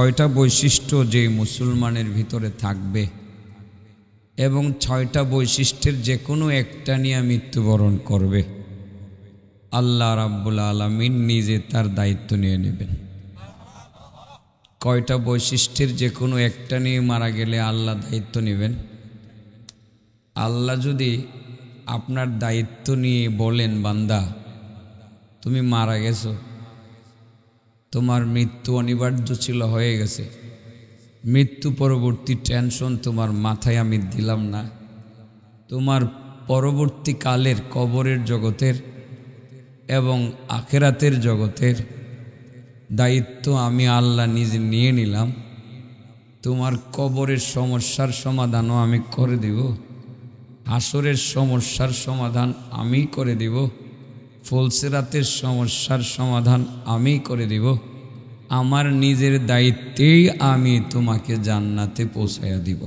ছয়টা বৈশিষ্ট্য যে মুসলমানের ভিতরে থাকবে এবং ছয়টা বৈশিষ্ট্যের যে কোনো একটা নিয়ে মৃত্যুবরণ করবে আল্লাহ রাব্বুল আলমিন নিজে তার দায়িত্ব নিয়ে নেবেন কয়টা বৈশিষ্ট্যের যে কোনো একটা নিয়ে মারা গেলে আল্লাহ দায়িত্ব নেবেন আল্লাহ যদি আপনার দায়িত্ব নিয়ে বলেন বান্দা তুমি মারা গেছো তোমার মৃত্যু অনিবার্য ছিল হয়ে গেছে মৃত্যু পরবর্তী টেনশন তোমার মাথায় আমি দিলাম না তোমার পরবর্তীকালের কবরের জগতের এবং আখেরাতের জগতের দায়িত্ব আমি আল্লাহ নিজে নিয়ে নিলাম তোমার কবরের সমস্যার সমাধানও আমি করে দিব আসরের সমস্যার সমাধান আমি করে দেব ফলসেরাতের সমস্যার সমাধান আমি করে দিব আমার নিজের দায়িত্বেই আমি তোমাকে জান্নাতে পৌঁছাইয়া দিব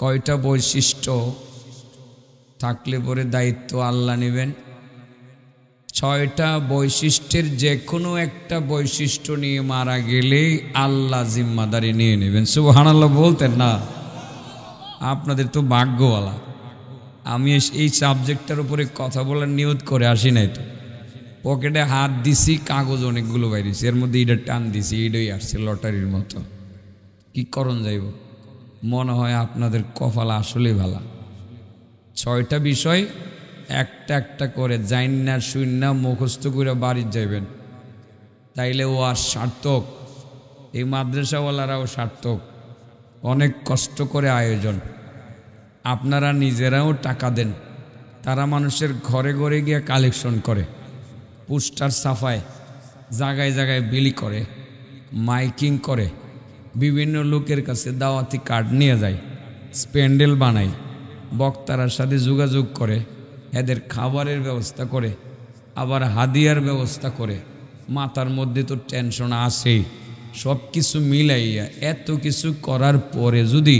কয়টা বৈশিষ্ট্য থাকলে পরে দায়িত্ব আল্লাহ নেবেন ছয়টা বৈশিষ্ট্যের যে কোনো একটা বৈশিষ্ট্য নিয়ে মারা গেলে আল্লাহ জিম্মাদারি নিয়ে নেবেন শুভ হানাল্লাহ বলতেন না আপনাদের তো ভাগ্যওয়ালা আমি এই সাবজেক্টটার উপরে কথা বলার নিয়ত করে আসি নাই তো পকেটে হাত দিছি কাগজ অনেকগুলো বাইরেছি এর মধ্যে এটা টান দিছি এটাই আসছে লটারির মতো কি করণ যাইব মনে হয় আপনাদের কপাল আসলে ভালা ছয়টা বিষয় একটা একটা করে না জাইন্না না মুখস্থ করে বাড়ির যাইবেন তাইলে ও আর সার্থক এই মাদ্রাসাওয়ালারাও সার্থক অনেক কষ্ট করে আয়োজন আপনারা নিজেরাও টাকা দেন তারা মানুষের ঘরে ঘরে গিয়ে কালেকশন করে পোস্টার সাফায় জায়গায় জায়গায় বিলি করে মাইকিং করে বিভিন্ন লোকের কাছে দাওয়াতি কার্ড নিয়ে যায় স্প্যান্ডেল বানায় বক্তারার সাথে যোগাযোগ করে এদের খাবারের ব্যবস্থা করে আবার হাদিয়ার ব্যবস্থা করে মাথার মধ্যে তো টেনশন আসেই সব কিছু মিলাইয়া এত কিছু করার পরে যদি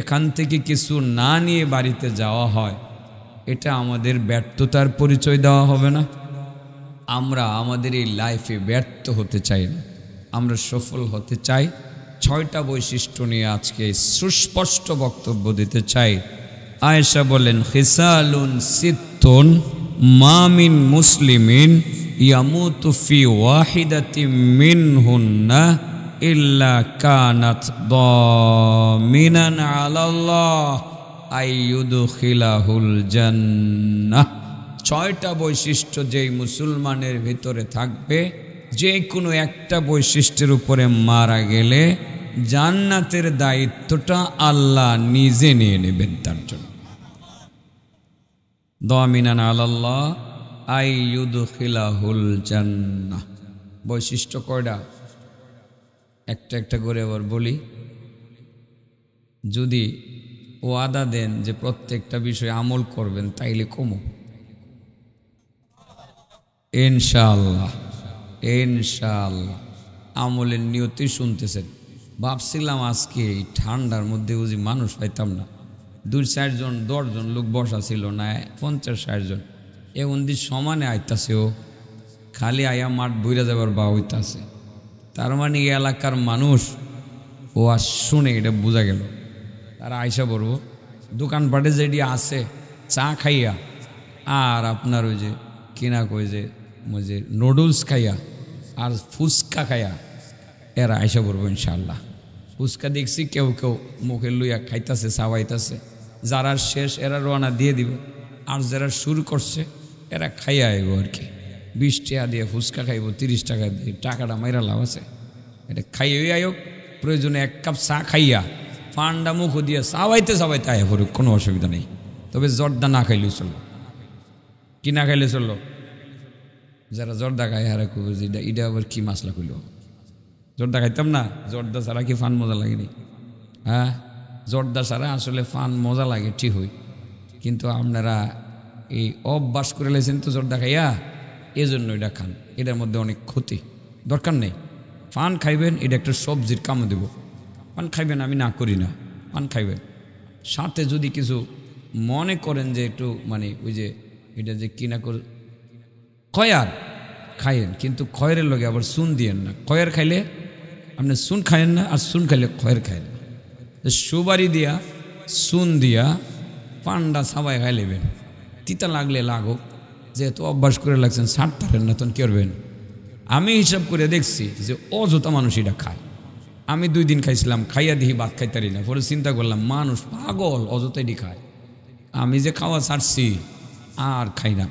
এখান থেকে কিছু না নিয়ে বাড়িতে যাওয়া হয় এটা আমাদের ব্যর্থতার পরিচয় দেওয়া হবে না আমরা আমাদের এই লাইফে ব্যর্থ হতে চাই না আমরা সফল হতে চাই ছয়টা বৈশিষ্ট্য নিয়ে আজকে সুস্পষ্ট বক্তব্য দিতে চাই আয়েশা বলেন হিসালুন সিত্তন মামিন মুসলিমিন ইয়ামুতুফি ওয়াহিদাতি মিন হুন্না ইল্লা কানাত মিনান আলাল্লাহ আইয়ুদুখিলাহুল জান্নাহ ছয়টা বৈশিষ্ট্য যেই মুসলমানের ভিতরে থাকবে যে কোনো একটা বৈশিষ্ট্যের উপরে মারা গেলে জান্নাতের দায়িত্বটা আল্লাহ নিজে নিয়ে নেবেন তার জন্য দমিনান আল্লাহ খিলাহুল জান্নাহ বৈশিষ্ট্য কয়টা একটা একটা করে আবার বলি যদি ও আদা দেন যে প্রত্যেকটা বিষয়ে আমল করবেন তাইলে কমো ইনশাল্লাহ ইনশাআল্লাহ আমলের নিয়তি শুনতেছেন ভাবছিলাম আজকে এই ঠান্ডার মধ্যে বুঝি মানুষ পাইতাম না দুই চারজন দশজন লোক বসা ছিল না পঞ্চাশ ষাটজন এমন দিন সমানে আইতাছে ও খালি আয়া মাঠ বইরা যাবার বা হইতাছে তার মানে এই এলাকার মানুষ ও আর শুনে এটা বোঝা গেল তারা আয়সা পড়ব দোকানপাটে যেটি আছে চা খাইয়া আর আপনার ওই যে কিনা কই যে ওই যে নুডলস খাইয়া আর ফুচকা খাইয়া এরা আয়সা পড়বো ইনশাল্লাহ ফুচকা দেখছি কেউ কেউ মুখে লইয়া খাইতাছে সাবাইতাছে যারা শেষ এরা রওনা দিয়ে দিব আর যারা শুরু করছে এরা খাইয়া এগো আর কি বিশ টাকা দিয়ে ফুচকা খাইব তিরিশ টাকা দিয়ে টাকাটা মাইরা লাভ আছে এটা খাইয়ে আয়োগ প্রয়োজনে এক কাপ চা খাইয়া পান্ডা মুখ দিয়ে চাওয়াইতে চাওয়াইতে আয় হরুক কোনো অসুবিধা নেই তবে জর্দা না খাইলেও চললো কি না খাইলে চললো যারা জর্দা খায় হারা কবে এটা এটা আবার কী মাছলা খুলল জর্দা খাইতাম না জর্দা ছাড়া কি ফান মজা লাগেনি হ্যাঁ জর্দা ছাড়া আসলে ফান মজা লাগে ঠিক হই কিন্তু আপনারা এই অভ্যাস করে লেছেন তো জর্দা খাইয়া এজন্য এটা খান এটার মধ্যে অনেক ক্ষতি দরকার নেই পান খাইবেন এটা একটা সবজির কামও দেব পান খাইবেন আমি না করি না পান খাইবেন সাথে যদি কিছু মনে করেন যে একটু মানে ওই যে এটা যে কিনা কর খয়ার খাইয়েন কিন্তু খয়ের লোকে আবার সুন দিয়েন না খয়ের খাইলে আপনি সুন খাইয়েন না আর সুন খাইলে খয়ের খাইয়েন না সুবারি দিয়া সুন দিয়া পান্ডা সাবাই খাই তিতা লাগলে লাগুক যেহেতু অভ্যাস করে লাগছেন ষাট পারেন না তখন করবেন আমি হিসাব করে দেখছি যে অযথা মানুষ এটা খায় আমি দুই দিন খাইছিলাম খাইয়া দিহি ভাত খাইতারি না পরে চিন্তা করলাম মানুষ পাগল অযথা এটি খায় আমি যে খাওয়া ছাড়ছি আর খাই না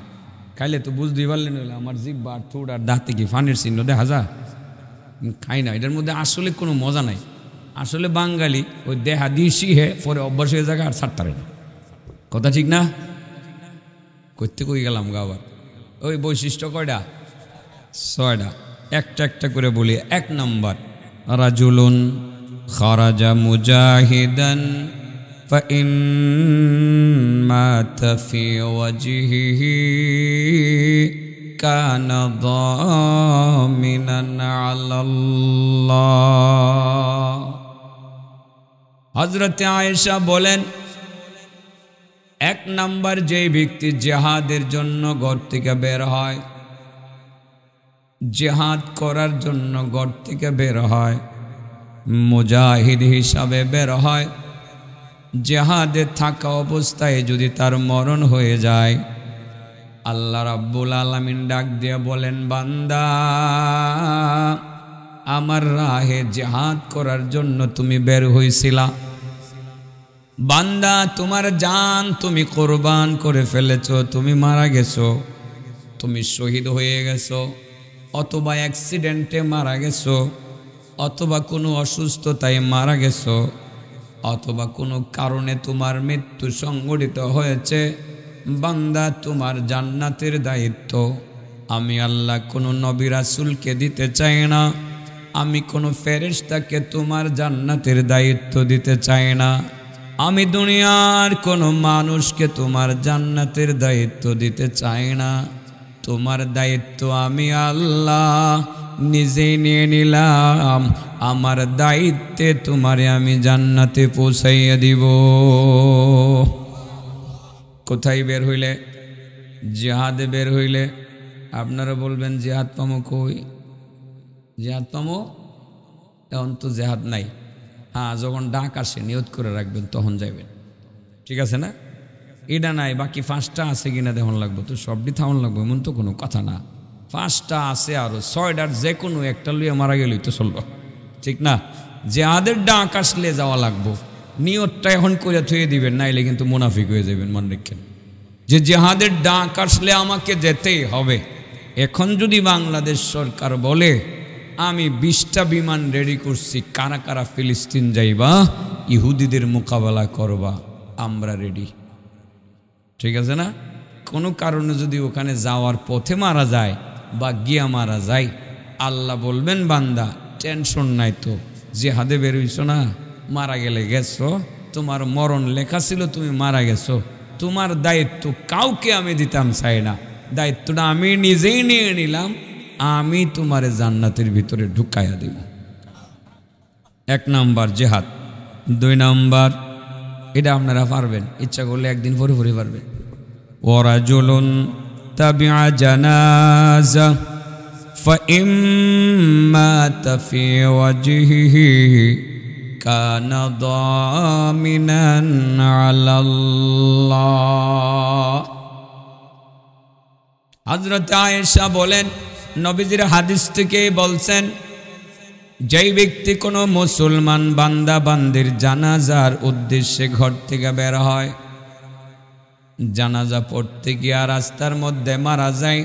খাইলে তো বুঝতেই পারলেন আমার জিব্বা ঠোঁট আর দাঁত কি ফানের চিহ্ন দেখা যা খাই না এটার মধ্যে আসলে কোনো মজা নাই আসলে বাঙালি ওই দেহা দিয়ে হে পরে অভ্যাস হয়ে যাবে আর পারে না কথা ঠিক না করতে কই গেলাম গাওয়ার ওই বৈশিষ্ট্য কয়টা ছয়টা একটা একটা করে বলি এক নম্বর রাজুলুন খারাজা মুজাহিদান হজরত আয়েশা বলেন এক নাম্বার যে ব্যক্তি জেহাদের জন্য ঘর থেকে বের হয় জেহাদ করার জন্য ঘর থেকে বের হয় মুজাহিদ হিসাবে বের হয় জেহাদে থাকা অবস্থায় যদি তার মরণ হয়ে যায় আল্লাহ রাব্বুল আলমিন ডাক দিয়ে বলেন বান্দা আমার রাহে জেহাদ করার জন্য তুমি বের হয়েছিলা বান্দা তোমার জান তুমি কোরবান করে ফেলেছ তুমি মারা গেছো তুমি শহীদ হয়ে গেছো অথবা অ্যাক্সিডেন্টে মারা গেছো অথবা কোনো অসুস্থতায় মারা গেছো অথবা কোনো কারণে তোমার মৃত্যু সংঘটিত হয়েছে বান্দা তোমার জান্নাতের দায়িত্ব আমি আল্লাহ কোনো নবী রাসুলকে দিতে চাই না আমি কোনো ফেরেস্তাকে তোমার জান্নাতের দায়িত্ব দিতে চাই না আমি দুনিয়ার কোনো মানুষকে তোমার জান্নাতের দায়িত্ব দিতে চাই না তোমার দায়িত্ব আমি আল্লাহ নিজেই নিয়ে নিলাম আমার দায়িত্বে তোমারে আমি জান্নাতে পৌঁছাইয়া দিব কোথায় বের হইলে জেহাদে বের হইলে আপনারা বলবেন জেহাদ কই জেহাদ এখন তো জেহাদ নাই হ্যাঁ যখন ডাক আসে নিয়ত করে রাখবেন তখন যাইবেন ঠিক আছে না এটা নাই বাকি পাঁচটা আছে কিনা দেখুন লাগবো তো সবটি থাউন লাগবো এমন তো কোনো কথা না পাঁচটা আছে আরও ছয়টার যে কোনো একটা লুয়ে মারা গেলেই তো চলবো ঠিক না যে আদের ডাক আসলে যাওয়া লাগবো নিয়তটা এখন করে থুয়ে দিবেন নাইলে কিন্তু মুনাফিক হয়ে যাবেন মনে রেখেন যে জেহাদের ডাক আসলে আমাকে যেতেই হবে এখন যদি বাংলাদেশ সরকার বলে আমি বিশটা বিমান রেডি করছি কারা কারা ফিলিস্তিন যাইবা ইহুদিদের মোকাবেলা করবা আমরা রেডি ঠিক আছে না কোনো কারণে যদি ওখানে যাওয়ার পথে মারা যায় বা গিয়া মারা যায় আল্লাহ বলবেন বান্দা টেনশন নাই তো জেহাদে বেরোইছ না মারা গেলে গেছো তোমার মরণ লেখা ছিল তুমি মারা গেছো তোমার দায়িত্ব কাউকে আমি দিতাম চাই না দায়িত্বটা আমি নিজেই নিয়ে নিলাম আমি তোমার জান্নাতের ভিতরে ঢুকাইয়া দেব এক নাম্বার জেহাদ দুই নাম্বার এটা আপনারা পারবেন ইচ্ছা করলে একদিন ভরে ভরে পারবেন ওরা জলন তাবিয়া জানাজা হজরত আয়েশা বলেন নবীজির হাদিস থেকে বলছেন যেই ব্যক্তি কোনো মুসলমান বান্দা বান্দির জানাজার উদ্দেশ্যে ঘর থেকে বের হয় জানাজা পড়তে গিয়া রাস্তার মধ্যে মারা যায়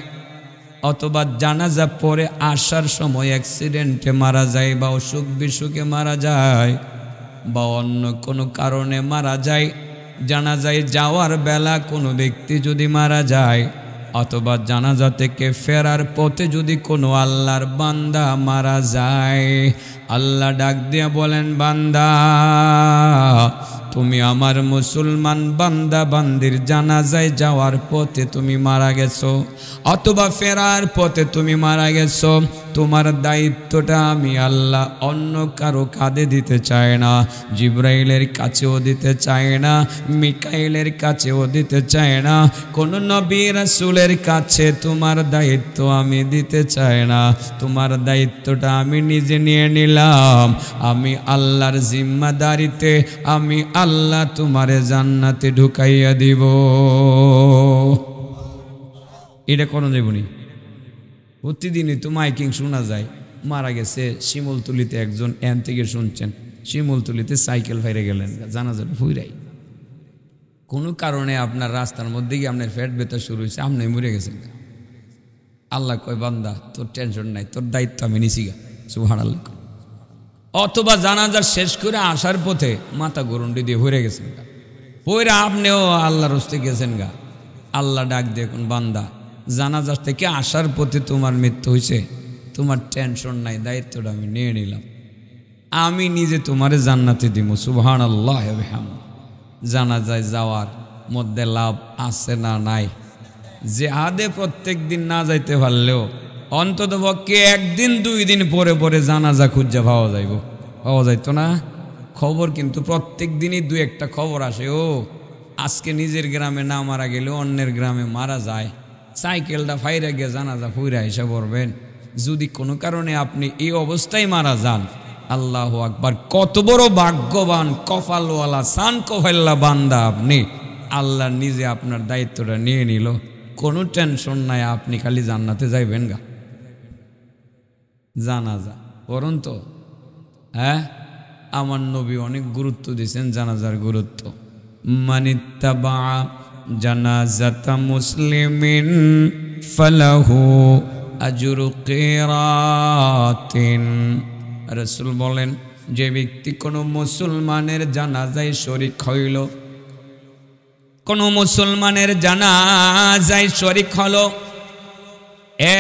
অথবা জানাজা পরে আসার সময় অ্যাক্সিডেন্টে মারা যায় বা অসুখ বিসুখে মারা যায় বা অন্য কোনো কারণে মারা যায় জানাজায় যাওয়ার বেলা কোনো ব্যক্তি যদি মারা যায় অথবা জানাজা থেকে ফেরার পথে যদি কোনো আল্লাহর বান্দা মারা যায় আল্লাহ ডাক দিয়া বলেন বান্দা তুমি আমার মুসলমান বান্দা বান্দির জানাজায় যাওয়ার পথে তুমি মারা গেছো অথবা ফেরার পথে তুমি মারা গেছো তোমার দায়িত্বটা আমি আল্লাহ অন্য কারো কাঁধে দিতে চাই না জিব্রাইলের কাছেও দিতে চাই না মিকাইলের কাছেও দিতে চাই না কোনো নবী রাসুলের কাছে তোমার দায়িত্ব আমি দিতে চাই না তোমার দায়িত্বটা আমি নিজে নিয়ে নিলাম নিলাম আমি আল্লাহর জিম্মাদারিতে আমি আল্লাহ তোমারে জান্নাতে ঢুকাইয়া দিব এটা কোনো দেবনি প্রতিদিনই তো মাইকিং শোনা যায় মারা গেছে শিমলতুলিতে একজন এন থেকে শুনছেন শিমলতুলিতে সাইকেল ফাইরে গেলেন যাবে ফুইরাই কোনো কারণে আপনার রাস্তার মধ্যে গিয়ে আপনার ফ্যাট বেতা শুরু হয়েছে আপনি মরে গেছেন আল্লাহ কয় বান্দা তোর টেনশন নাই তোর দায়িত্ব আমি নিছি গা শুভ হারাল্লা অথবা জানাজার শেষ করে আসার পথে মাথা গরুন্ডি দিয়ে হরে গেছেন গা পরে আপনিও আল্লাহ রস্তে গেছেন গা আল্লাহ ডাক দেখুন বান্দা জানাজার থেকে আসার পথে তোমার মৃত্যু হয়েছে তোমার টেনশন নাই দায়িত্বটা আমি নিয়ে নিলাম আমি নিজে তোমারে জান্নাতে দিব সুবহান আল্লাহ জানা জানাজায় যাওয়ার মধ্যে লাভ আছে না নাই যে আদে প্রত্যেক দিন না যাইতে পারলেও অন্ততপক্ষে একদিন দুই দিন পরে পরে জানাজা খুঁজা পাওয়া যাইব পাওয়া যাইতো না খবর কিন্তু প্রত্যেক দিনই দু একটা খবর আসে ও আজকে নিজের গ্রামে না মারা গেলে অন্যের গ্রামে মারা যায় সাইকেলটা ফাইরে গিয়ে জানাজা ফুইরা এসে পড়বেন যদি কোনো কারণে আপনি এই অবস্থায় মারা যান আল্লাহ আকবার কত বড় ভাগ্যবান কপালওয়ালা সান কফাল্লা বান্দা আপনি আল্লাহ নিজে আপনার দায়িত্বটা নিয়ে নিল কোনো টেনশন নাই আপনি খালি জান্নাতে যাইবেন গা জানাজা করুন তো হ্যাঁ আমার নবী অনেক গুরুত্ব দিয়েছেন জানাজার গুরুত্ব মানিত্তাবা জানাজাতা মুসলিমিন ফালাহু রসুল বলেন যে ব্যক্তি কোনো মুসলমানের জানাজায় শরিক হইল কোনো মুসলমানের যাই শরিক হলো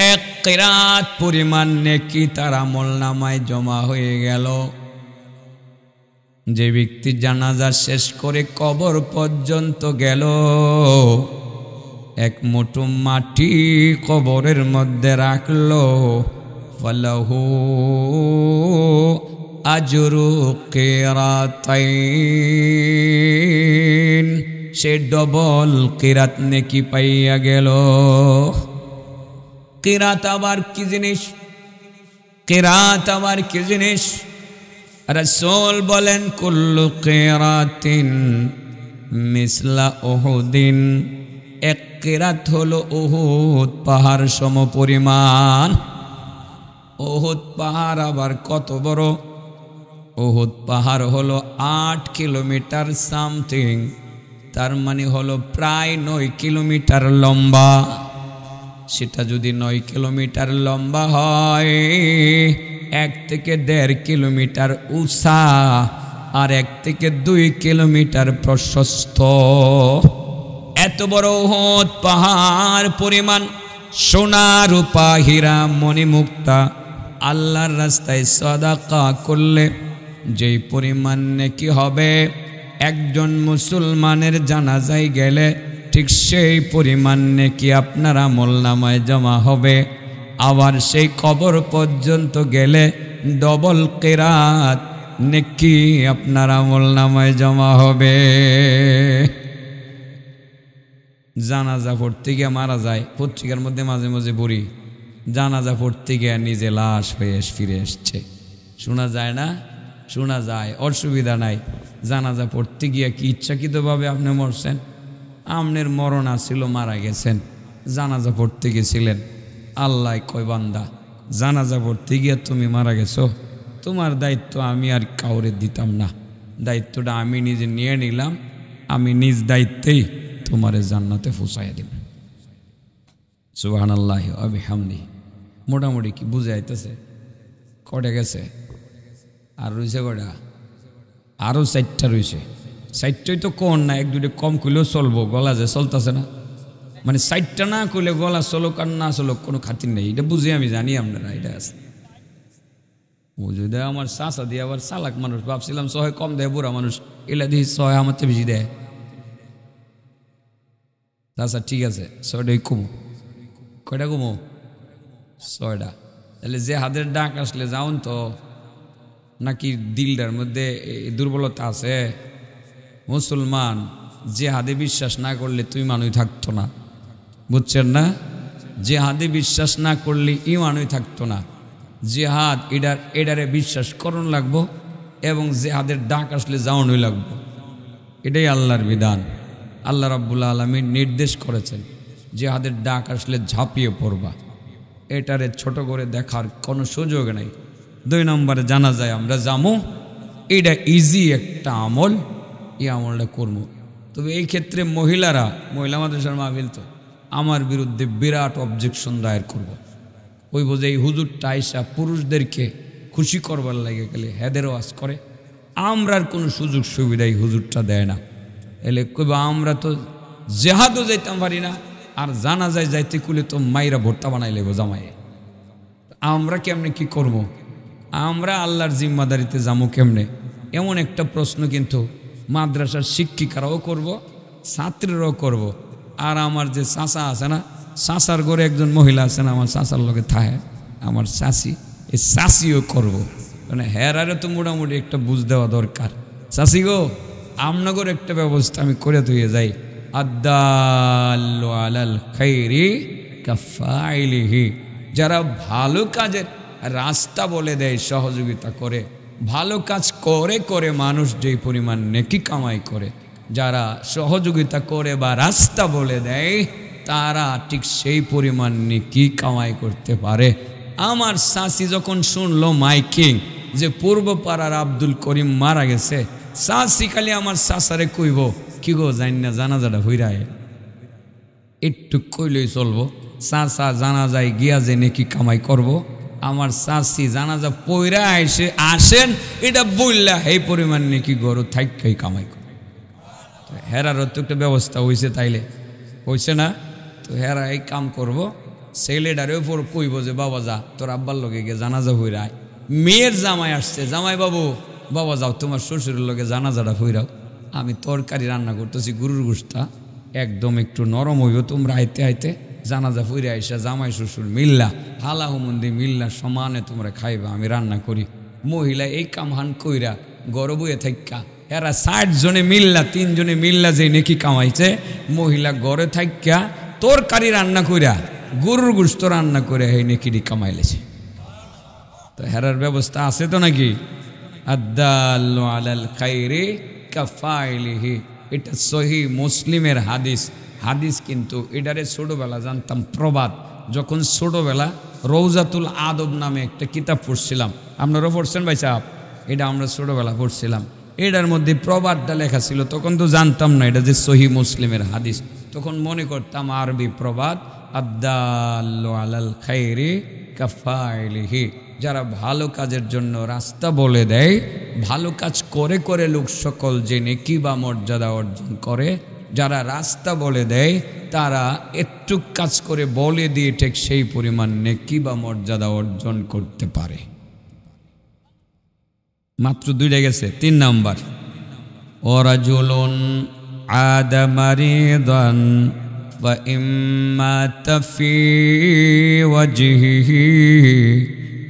এক কেরাত পরিমাণ নেকি তার আমল নামায় জমা হয়ে গেল যে ব্যক্তি জানাজা শেষ করে কবর পর্যন্ত গেল এক মুঠো মাটি কবরের মধ্যে রাখল ফলাহু আজরু কেরাতাইন সে ডবল কেরাত নেকি পাইয়া গেল কেরাত আবার কি জিনিস কেরাত আবার কি জিনিস রসোল বলেন কুল্লু কেরাতিন মিসলা ওহুদিন এক কেরাত হলো ওহুদ পাহাড় সম পরিমাণ ওহুদ পাহাড় আবার কত বড় ওহুদ পাহাড় হলো আট কিলোমিটার সামথিং তার মানে হলো প্রায় নয় কিলোমিটার লম্বা সেটা যদি নয় কিলোমিটার লম্বা হয় এক থেকে দেড় কিলোমিটার উষা আর এক থেকে দুই কিলোমিটার প্রশস্ত এত বড় হত পাহাড় পরিমাণ সোনা রূপা হীরা মণিমুক্তা আল্লাহর রাস্তায় সদাকা করলে যেই পরিমাণ নাকি হবে একজন মুসলমানের জানাজায় গেলে ঠিক সেই পরিমাণ নেকি আপনার আমল নামায় জমা হবে আবার সেই কবর পর্যন্ত গেলে ডবল কেরাত নেকি আপনার আমল নামায় জমা হবে জানাজা পড়তে গিয়ে মারা যায় পত্রিকার মধ্যে মাঝে মাঝে বড়ি জানাজা পড়তে গিয়ে নিজে লাশ হয়ে ফিরে এসছে শোনা যায় না শোনা যায় অসুবিধা নাই জানাজা পড়তে গিয়ে কি ইচ্ছাকৃতভাবে আপনি মরছেন আমনের মরণ আসিল মারা গেছেন জানাজা পড়তে গেছিলেন আল্লাহ কয় বান্দা জানাজা পড়তে গিয়ে তুমি মারা গেছো তোমার দায়িত্ব আমি আর কাউরে দিতাম না দায়িত্বটা আমি নিজে নিয়ে নিলাম আমি নিজ দায়িত্বেই তোমারে জান্নাতে ফুসাইয়া দিলাম সুবাহান আল্লাহ আবি হামদি মোটামুটি কি বুঝে আইতেছে কটে গেছে আর রয়েছে কটা আরও চারটা রয়েছে সাইটটাই তো কোন না এক দুটো কম করলেও চলবো গলা যে চলতেছে না মানে সাইটটা না করলে গলা চলুক আর না চলুক কোনো খাতির নেই এটা বুঝি আমি জানি আপনারা এটা আছে ও যদি আমার চাষা দিয়ে আবার চালাক মানুষ ভাবছিলাম সহে কম দেয় বুড়া মানুষ এলা দিয়ে সহে আমার চেয়ে বেশি দেয় চাষা ঠিক আছে ছয়টাই কুমো কয়টা কুমো ছয়টা তাহলে যে হাতের ডাক আসলে যাউন তো নাকি দিলটার মধ্যে দুর্বলতা আছে মুসলমান যে হাদে বিশ্বাস না করলে তুই মানুষ থাকতো না বুঝছেন না যে হাদে বিশ্বাস না করলে ই মানুষ থাকতো না যে হাত এডার এডারে বিশ্বাস করণ লাগবো এবং যে ডাক আসলে যাওয়ানোই লাগবো এটাই আল্লাহর বিধান আল্লাহ রাব্বুল আলমীর নির্দেশ করেছেন যে ডাক আসলে ঝাঁপিয়ে পড়বা এটারে ছোট করে দেখার কোনো সুযোগ নেই দুই নম্বরে জানা যায় আমরা জামু এটা ইজি একটা আমল এই আমলটা করব। তবে এই ক্ষেত্রে মহিলারা মহিলা মাদ্রাসার মাহবিল তো আমার বিরুদ্ধে বিরাট অবজেকশন দায়ের করব। ওই বোঝে এই হুজুর টাইসা পুরুষদেরকে খুশি করবার লাগে গেলে হেদের ওয়াজ করে আমরার কোনো সুযোগ সুবিধা এই হুজুরটা দেয় না এলে কইবা আমরা তো জেহাদও যাইতাম পারি না আর জানা যায় যাইতে কুলে তো মাইরা ভর্তা বানাই লেগো জামাইয়ে আমরা কেমনে কি করব। আমরা আল্লাহর জিম্মাদারিতে যাবো কেমনে এমন একটা প্রশ্ন কিন্তু মাদ্রাসার শিক্ষিকারাও করব ছাত্রীরাও করব। আর আমার যে চাষা আছে না চাষার ঘরে একজন মহিলা আছে না আমার চাষার লোকে থাহে আমার চাষি এই চাষিও করবো মানে হেরারে তো মোটামুটি একটা বুঝ দেওয়া দরকার চাষি গো আমনগর একটা ব্যবস্থা আমি করে দিয়ে যাই আদাল যারা ভালো কাজের রাস্তা বলে দেয় সহযোগিতা করে ভালো কাজ করে করে মানুষ যেই পরিমাণ নেকি কামাই করে যারা সহযোগিতা করে বা রাস্তা বলে দেয় তারা ঠিক সেই পরিমাণ নেকি কামাই করতে পারে আমার সাসি যখন শুনলো মাইকিং যে পূর্ব পাড়ার আব্দুল করিম মারা গেছে সাসি খালি আমার সাসারে কইব কি গো জানি না জানাজাটা হইরা একটু কইলেই চলবো সাসা জানা যায় গিয়া যে নেকি কামাই করবো আমার চাষি জানাজা পইরা এসে আসেন এটা বললা এই পরিমাণ নাকি গরু থাইকাই কামাই করে হেরার তো একটা ব্যবস্থা হয়েছে তাইলে হয়েছে না তো হেরা এই কাম করব ছেলেটারে ওপর কইব যে বাবা যা তোর আব্বার লগে গিয়ে জানাজা হইরা মেয়ের জামাই আসছে জামাই বাবু বাবা যাও তোমার শ্বশুরের লগে জানাজাটা হইরাও আমি তরকারি রান্না করতেছি গরুর গোষ্ঠা একদম একটু নরম হইব তোমরা আইতে আইতে জানাজা ফুরে আইসা জামাই শ্বশুর মিল্লা হালাহুমন্দি মিল্লা সমানে তোমরা খাইবা আমি রান্না করি মহিলা এই হান কইরা গরব হয়ে থাকা এরা ষাট জনে মিল্লা তিনজনে মিল্লা যে নেকি কামাইছে মহিলা গড়ে থাকা তরকারি রান্না কইরা গরুর গুস্ত রান্না করে এই নেকিটি কামাইলেছে তো হেরার ব্যবস্থা আছে তো নাকি আদাল আলাল কাফাইলিহি এটা সহি মুসলিমের হাদিস হাদিস কিন্তু এটারে ছোটোবেলা জানতাম প্রবাদ যখন ছোটোবেলা রৌজাতুল আদব নামে একটা কিতাব পড়ছিলাম আপনারাও পড়ছেন ভাই সাহাব এটা আমরা ছোটোবেলা পড়ছিলাম এটার মধ্যে প্রবাদটা লেখা ছিল তখন তো জানতাম না এটা যে সহি মুসলিমের হাদিস তখন মনে করতাম আরবি প্রবাদ আদাল আলাল খাইরে যারা ভালো কাজের জন্য রাস্তা বলে দেয় ভালো কাজ করে করে লোক সকল জেনে কি বা মর্যাদা অর্জন করে যারা রাস্তা বলে দেয় তারা একটু কাজ করে বলে দিয়ে ঠিক সেই পরিমাণ নেকি বা মর্যাদা অর্জন করতে পারে মাত্র দুইটা গেছে তিন নাম্বার ওরাজুলন আদামারিদন وإما বা وجهه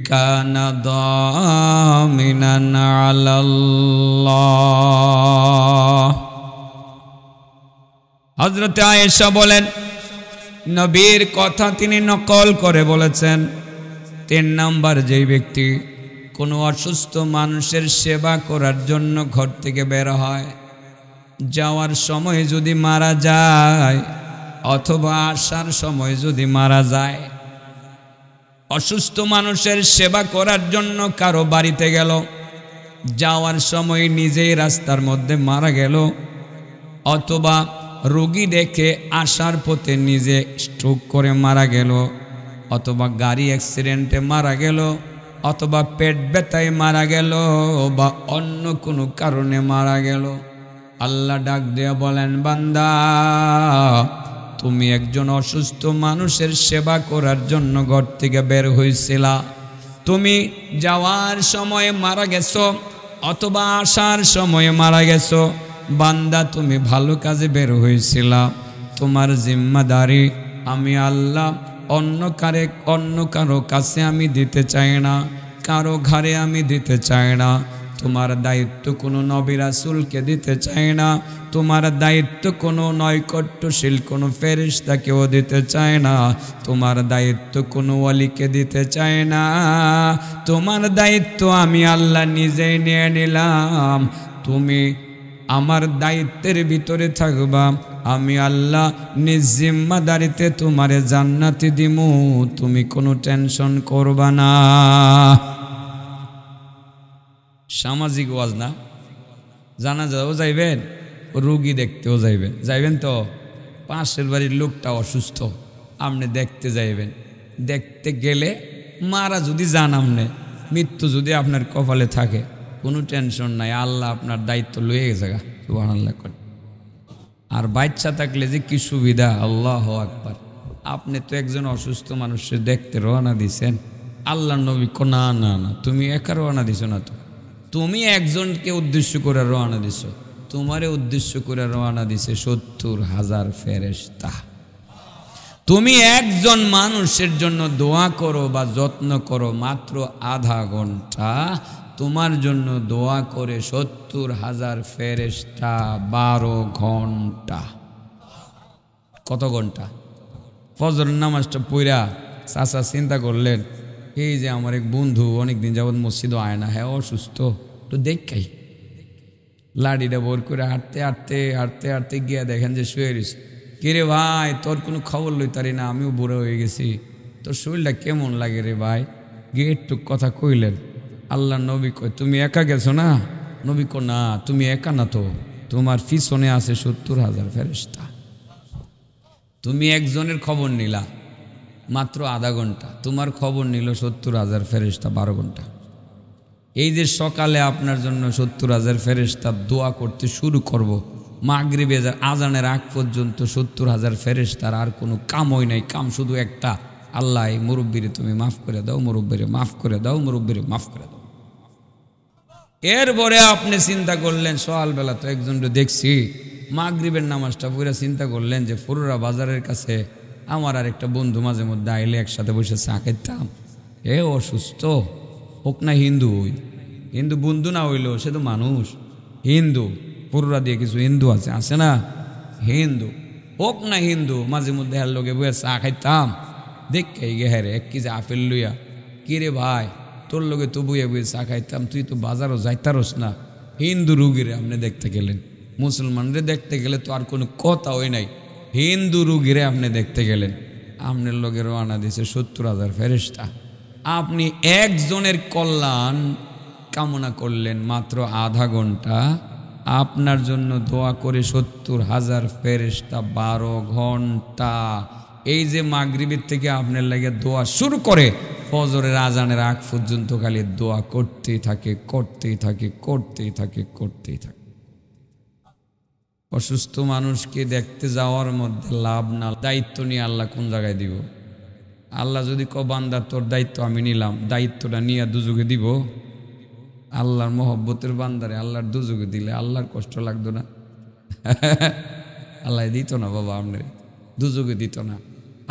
كان ضامنا على الله হজরত আয়েশা বলেন নবীর কথা তিনি নকল করে বলেছেন তিন নাম্বার যেই ব্যক্তি কোনো অসুস্থ মানুষের সেবা করার জন্য ঘর থেকে বের হয় যাওয়ার সময় যদি মারা যায় অথবা আসার সময় যদি মারা যায় অসুস্থ মানুষের সেবা করার জন্য কারো বাড়িতে গেল যাওয়ার সময় নিজেই রাস্তার মধ্যে মারা গেল অথবা রোগী দেখে আসার পথে নিজে স্ট্রোক করে মারা গেল অথবা গাড়ি অ্যাক্সিডেন্টে মারা গেল অথবা পেট ব্যথায় মারা গেল বা অন্য কোনো কারণে মারা গেল আল্লাহ ডাক দেয়া বলেন বান্দা তুমি একজন অসুস্থ মানুষের সেবা করার জন্য ঘর থেকে বের হয়েছিলা তুমি যাওয়ার সময় মারা গেছ অথবা আসার সময়ে মারা গেছো বান্দা তুমি ভালো কাজে বের হয়েছিলা তোমার জিম্মাদারি আমি আল্লাহ অন্য কারে অন্য কারো কাছে আমি দিতে চাই না কারো ঘরে আমি দিতে চাই না তোমার দায়িত্ব কোনো নবিরাসুলকে দিতে চাই না তোমার দায়িত্ব কোনো নৈকট্যশীল কোনো ফেরিস্তাকেও দিতে চায় না তোমার দায়িত্ব কোনো অলিকে দিতে চায় না তোমার দায়িত্ব আমি আল্লাহ নিজেই নিয়ে নিলাম তুমি আমার দায়িত্বের ভিতরে থাকবা আমি আল্লাহ নিজ জিম্মাদারিতে তোমারে জান্নাতি দিমু তুমি কোনো টেনশন করবা না সামাজিক ওয়াজ না জানা যাও যাইবেন রুগী দেখতেও যাইবেন যাইবেন তো পাশের বাড়ির লোকটা অসুস্থ আপনি দেখতে যাইবেন দেখতে গেলে মারা যদি যান আপনি মৃত্যু যদি আপনার কপালে থাকে কোনো টেনশন নাই আল্লাহ আপনার দায়িত্ব লয়ে গেছে গা সুবাহ আল্লাহ করে আর বাচ্চা থাকলে যে কি সুবিধা আল্লাহ আকবার আপনি তো একজন অসুস্থ মানুষের দেখতে রওনা দিছেন আল্লাহ নবী কো না না না তুমি একা রওনা দিছো না তো তুমি একজনকে উদ্দেশ্য করে রওনা দিছো তোমারে উদ্দেশ্য করে রওনা দিছে সত্তর হাজার ফেরেস্তা তুমি একজন মানুষের জন্য দোয়া করো বা যত্ন করো মাত্র আধা ঘন্টা তোমার জন্য দোয়া করে সত্তর হাজার ফেরেস্তা বারো ঘন্টা কত ঘন্টা ফজর নামাজটা পইরা চাচা চিন্তা করলেন এই যে আমার এক বন্ধু অনেকদিন যাবৎ মসজিদও আয় না হ্যাঁ অসুস্থ তো দেখাই লাডিটা বোর করে হাঁটতে হাঁটতে হাঁটতে হাঁটতে গিয়া দেখেন যে শুয়ে রয়েছে কিরে ভাই তোর কোনো খবর লই তারি না আমিও বুড়ো হয়ে গেছি তোর শরীরটা কেমন লাগে রে ভাই গিয়ে একটু কথা কইলেন আল্লাহ নবী কয় তুমি একা গেছো না নবী কো না তুমি একা না তো তোমার পিছনে আছে সত্তর হাজার ফেরিস্তা তুমি একজনের খবর নিলা মাত্র আধা ঘন্টা তোমার খবর নিল সত্তর হাজার ফেরিস্তা বারো ঘন্টা এই যে সকালে আপনার জন্য সত্তর হাজার ফেরিস্তা দোয়া করতে শুরু করব। মাগরিবে আজানের আগ পর্যন্ত সত্তর হাজার ফেরিস্তার আর কোনো কামই নাই কাম শুধু একটা আল্লাহ মুরব্বীরে তুমি মাফ করে দাও মুরব্বীরে মাফ করে দাও মুরব্বীরে মাফ করে দাও এরপরে আপনি চিন্তা করলেন সকালবেলা তো একজন দেখছি মাগরিবের নামাজটা পুরা চিন্তা করলেন যে ফুরুরা বাজারের কাছে আমার আর একটা বন্ধু মাঝে মধ্যে আইলে একসাথে বসে চা খেতাম এ অসুস্থ হোক না হিন্দু হই হিন্দু বন্ধু না হইলেও সে তো মানুষ হিন্দু পুরুরা দিয়ে কিছু হিন্দু আছে আছে না হিন্দু হোক না হিন্দু মাঝে মধ্যে হ্যার লোকে বইয়া চা খাইতাম দেখ গে হ্যাঁ রে এক যে আপেল লইয়া কিরে ভাই তোর লোকে তো বুয়ে বুয়ে চা খাইতাম তুই তো বাজারও যাইতারস না হিন্দু রুগীরে আপনি দেখতে গেলেন মুসলমানরে দেখতে গেলে তো আর কোনো কথা হয় নাই হিন্দু রুগীরে আপনি দেখতে গেলেন আপনার লোকে রওনা দিয়েছে সত্তর হাজার ফেরেস্তা আপনি একজনের কল্যাণ কামনা করলেন মাত্র আধা ঘন্টা আপনার জন্য দোয়া করে সত্তর হাজার ফেরেস্তা বারো ঘন্টা এই যে মাগরিবের থেকে আপনার লাগে দোয়া শুরু করে ফজরের আজানের আগ পর্যন্ত খালি দোয়া করতেই থাকে করতেই থাকে করতেই থাকে করতেই থাকে অসুস্থ মানুষকে দেখতে যাওয়ার মধ্যে লাভ না দায়িত্ব নিয়ে আল্লাহ কোন জায়গায় দিব আল্লাহ যদি ক তোর দায়িত্ব আমি নিলাম দায়িত্বটা নিয়ে দুযোগে দিব আল্লাহর মহব্বতের বান্দারে আল্লাহর দুযোগে দিলে আল্লাহর কষ্ট লাগতো না আল্লাহ দিত না বাবা আপনার দুযোগে দিত না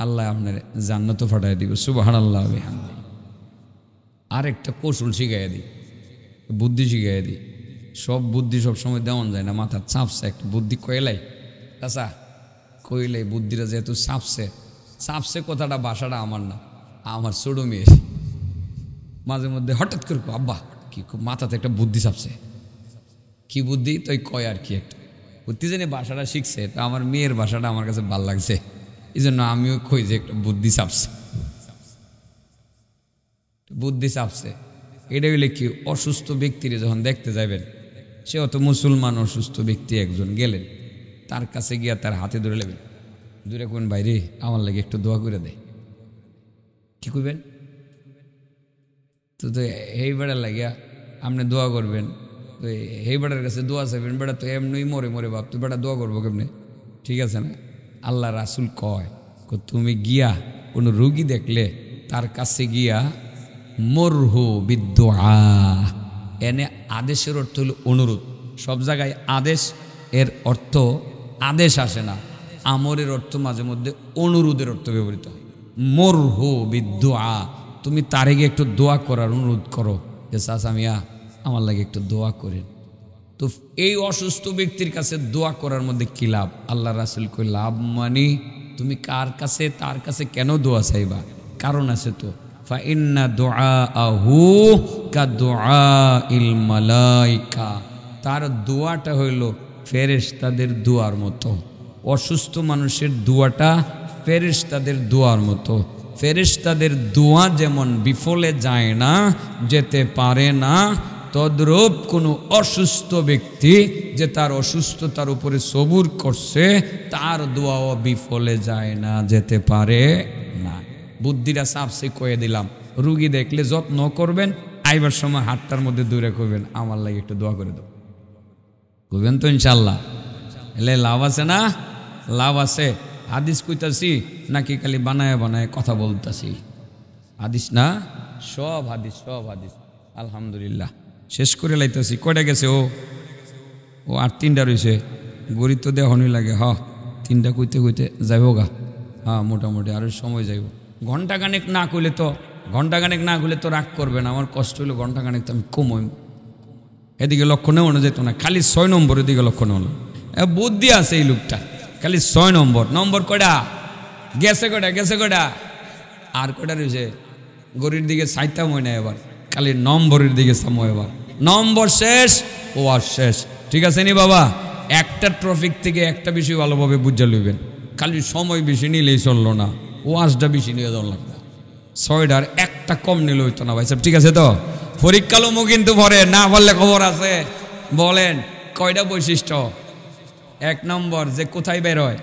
আল্লাহ আপনার জান্নাত ফাটাই দিব সুবাহান আল্লাহ আর একটা কৌশল শিখাই দিই বুদ্ধি শিখাইয়া দিই সব বুদ্ধি সব সময় দেওয়ান যায় না মাথা চাপছে একটা বুদ্ধি কয়লাই তাছা কইলাই বুদ্ধিরা যেহেতু চাপছে চাপছে কথাটা বাসাটা আমার না আমার ছোটো মেয়ে মাঝে মধ্যে হঠাৎ করে আব্বা কি খুব মাথাতে একটা বুদ্ধি চাপছে কি বুদ্ধি তো কয় আর কি একটা বুদ্ধি জানি বাসাটা শিখছে তো আমার মেয়ের বাসাটা আমার কাছে ভাল লাগছে এই জন্য আমিও খুঁজি যে একটা বুদ্ধি চাপছে বুদ্ধি চাপছে এটা হইলে কি অসুস্থ ব্যক্তিরে যখন দেখতে যাবেন সে অত মুসলমান অসুস্থ ব্যক্তি একজন গেলেন তার কাছে গিয়া তার হাতে ধরে নেবেন দূরে কোন বাইরে আমার লাগে একটু দোয়া করে দেয় কি করবেন তো তো এই বেড়া লাগিয়া আপনি দোয়া করবেন তো এই বেড়ার কাছে দোয়া চাইবেন বেড়া তো এমনি মরে মরে ভাব তো বেড়া দোয়া করবো কেমনি ঠিক আছে না আল্লাহ রাসুল কয় তুমি গিয়া কোনো রুগী দেখলে তার কাছে গিয়া মরহু বিদ্য এনে আদেশের অর্থ হল অনুরোধ সব জায়গায় আদেশ এর অর্থ আদেশ আসে না আমরের অর্থ মাঝে মধ্যে অনুরোধের অর্থ ব্যবহৃত মরহু বিদ্য তুমি তার আগে একটু দোয়া করার অনুরোধ করো যে সাসামিয়া আমার লাগে একটু দোয়া করেন তো এই অসুস্থ ব্যক্তির কাছে দোয়া করার মধ্যে কী লাভ আল্লাহ রাসুল কই লাভ মানে তুমি কার কাছে তার কাছে কেন দোয়া চাইবা কারণ আছে তো কা দোয়া ইল মালাইকা তার দোয়াটা হইল ফেরেশ তাদের দোয়ার মতো অসুস্থ মানুষের দোয়াটা ফেরেশ তাদের দোয়ার মতো ফেরেশ তাদের দোয়া যেমন বিফলে যায় না যেতে পারে না তদ্রূপ কোনো অসুস্থ ব্যক্তি যে তার অসুস্থতার উপরে সবুর করছে তার দোয়াও বিফলে যায় না যেতে পারে না বুদ্ধিরা সাপসে কয়ে দিলাম রুগী দেখলে যত্ন করবেন আইবার সময় হাতটার মধ্যে দূরে করবেন আমার লাগে একটু দোয়া করে দেব করবেন তো ইনশাল্লাহ এলে লাভ আছে না লাভ আছে হাদিস কইতাছি নাকি খালি বানায় বানায় কথা বলতাছি হাদিস না সব হাদিস সব হাদিস আলহামদুলিল্লাহ শেষ করে লাইতেছি কয়টা গেছে ও ও আর তিনটা রয়েছে গরিব তো হনই লাগে হ তিনটা কইতে কইতে যাইব গা হ্যাঁ মোটামুটি আরও সময় যাইব ঘন্টা কানেক না কইলে তো ঘন্টা কানেক না করলে তো রাগ করবে না আমার কষ্ট হইলো ঘন্টা কানেক তো আমি কমই এদিকে লক্ষ্য নেওয়ানো যেত না খালি ছয় নম্বর এদিকে লক্ষ্য এ বুদ্ধি আছে এই লোকটা খালি ছয় নম্বর নম্বর কটা গেছে কটা গেছে কটা আর কটা রয়েছে গরির দিকে সাইতাম হয় না এবার খালি নম্বরের দিকে সাম এবার নম্বর শেষ আর শেষ ঠিক আছে নি বাবা একটা ট্রফিক থেকে একটা বেশি ভালোভাবে বুঝে লইবেন খালি সময় বেশি নিলেই চললো না ওয়াশটা বেশি নিয়ে দেওয়া লাগবে ছয়টার একটা কম নিলে হইতো না ভাই সাহেব ঠিক আছে তো পরীক্ষালমও কিন্তু ভরে না বললে খবর আছে বলেন কয়টা বৈশিষ্ট্য এক নম্বর যে কোথায় বেরোয়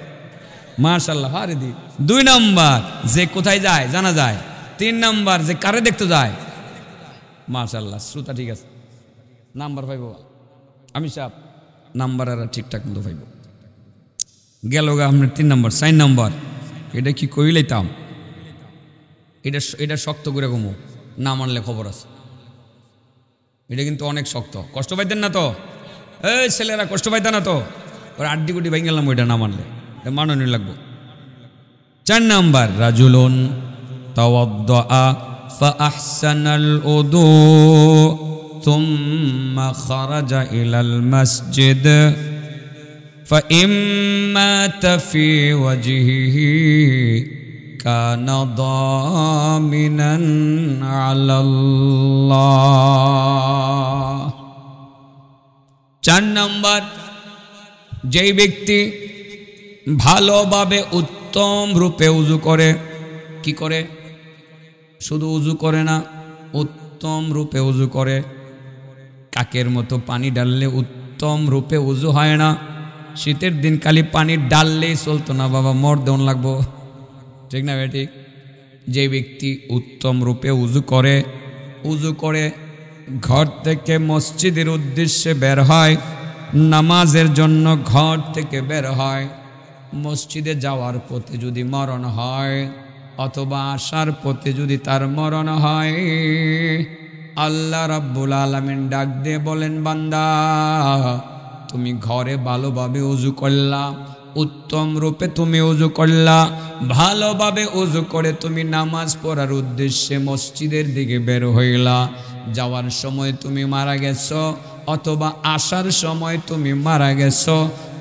মার্শাল্লাহ হারে দি দুই নম্বর যে কোথায় যায় জানা যায় তিন নম্বর যে কারে দেখতে যায় মার্শাল্লাহ শ্রোতা ঠিক আছে নাম্বার পাইব আমি সাপ নাম্বার আর ঠিকঠাক মতো পাইব গেল গা আপনার তিন নাম্বার সাইন নাম্বার এটা কি কই লইতাম এটা এটা শক্ত করে ঘুমো না মানলে খবর আছে এটা কিন্তু অনেক শক্ত কষ্ট পাইতেন না তো এই ছেলেরা কষ্ট পাইতেন না তো ওর আড্ডি গুটি ভাই গেলাম ওইটা না মানলে এটা মাননি লাগবো চার নাম্বার রাজুলন তাওয়াদ্দা আহসানাল الأدوء ثم خرج إلى المسجد فإمات في وجهه كان ضامنا على الله চার নম্বর যেই ব্যক্তি ভালোভাবে উত্তম রূপে উজু করে কি করে শুধু উজু করে না উত্তম রূপে উজু করে কাকের মতো পানি ডাললে উত্তম রূপে উজু হয় না শীতের দিন খালি পানি ডাললেই চলতো না বাবা মর দন লাগবো ঠিক না ভাই ঠিক যে ব্যক্তি উত্তম রূপে উজু করে উজু করে ঘর থেকে মসজিদের উদ্দেশ্যে বের হয় নামাজের জন্য ঘর থেকে বের হয় মসজিদে যাওয়ার পথে যদি মরণ হয় অথবা আসার পথে যদি তার মরণ হয় আল্লাহ রাব্বুল আলমিন ডাক দিয়ে বলেন বান্দা তুমি ঘরে ভালোভাবে উজু করলা উত্তম রূপে তুমি উজু করলা ভালোভাবে উজু করে তুমি নামাজ পড়ার উদ্দেশ্যে মসজিদের দিকে বের হইলা যাওয়ার সময় তুমি মারা গেছ অথবা আসার সময় তুমি মারা গেছ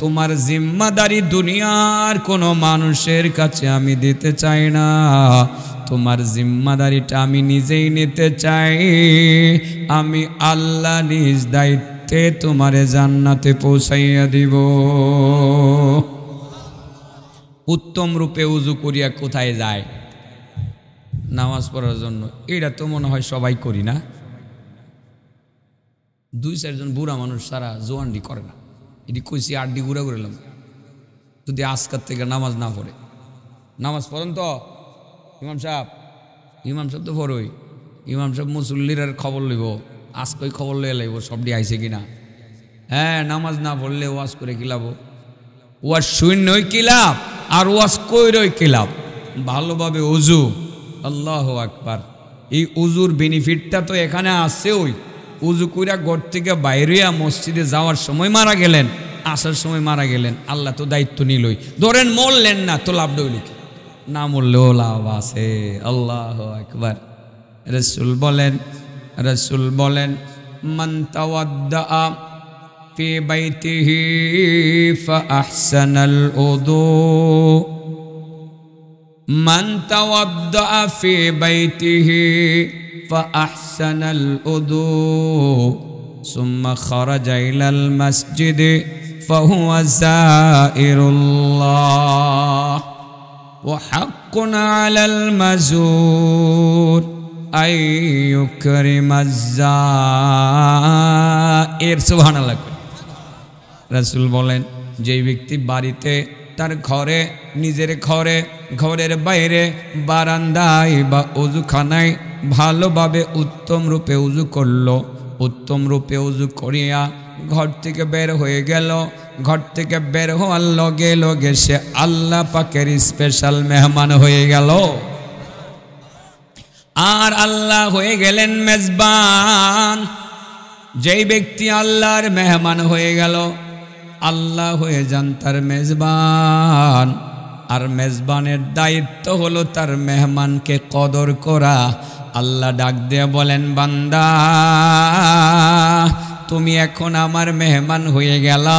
তোমার জিম্মাদারি দুনিয়ার কোনো মানুষের কাছে আমি দিতে চাই না তোমার জিম্মাদারিটা আমি নিজেই নিতে চাই আমি আল্লাহ নিজ দায়িত্বে তোমারে জান্নাতে পৌঁছাইয়া দিব উত্তম রূপে উজু করিয়া কোথায় যায় নামাজ পড়ার জন্য এটা তো মনে হয় সবাই করি না দুই চারজন বুড়া মানুষ সারা জোয়ানডি করে না এটি কইসি আড্ডি ঘুরে ঘুরেলাম যদি আজকার থেকে নামাজ না পড়ে নামাজ পড়েন তো ইমাম সাহেব ইমাম সাহেব তো বড়ই ইমাম সাহেব মুসল্লির খবর লইব আজকই খবর লইয়া সব ডি আইছে কিনা হ্যাঁ নামাজ না পড়লে ওয়াজ করে কিলাব ওয়াজ শূন্যই কিলাব আর ওয়াজ কইরই কিলাব ভালোভাবে উজু আল্লাহ আকবার এই উজুর বেনিফিটটা তো এখানে আছে ওই উজু কইরা ঘর থেকে বাইরেয়া মসজিদে যাওয়ার সময় মারা গেলেন আসার সময় মারা গেলেন আল্লাহ তো দায়িত্ব নিলই ধরেন মরলেন না তো লাভ ডইল কি নামুল্লেও লাভ الله اكبر رسول রসুল رسول রসুল من মন্তাওয়াদ্দা في بيته فأحسن الأضوء من توضأ في بيته فأحسن الأضوء ثم خرج إلى المسجد فهو زائر الله وحق على المزور أن يكرم الزائر سبحان الله রাসুল বলেন যে ব্যক্তি বাড়িতে তার ঘরে নিজের ঘরে ঘরের বাইরে বারান্দায় বা উজুখানায় ভালোভাবে উত্তম রূপে উজু করলো উত্তম রূপে উজু করিয়া ঘর থেকে বের হয়ে গেল ঘর থেকে বের হওয়ার লগে লগে সে আল্লাহ পাকের স্পেশাল মেহমান হয়ে গেল আর আল্লাহ হয়ে গেলেন মেজবান যেই ব্যক্তি আল্লাহর মেহমান হয়ে গেল আল্লাহ হয়ে যান তার মেজবান আর মেজবানের দায়িত্ব হলো তার মেহমানকে কদর করা আল্লাহ ডাক দিয়ে বলেন বান্দা তুমি এখন আমার মেহমান হয়ে গেলা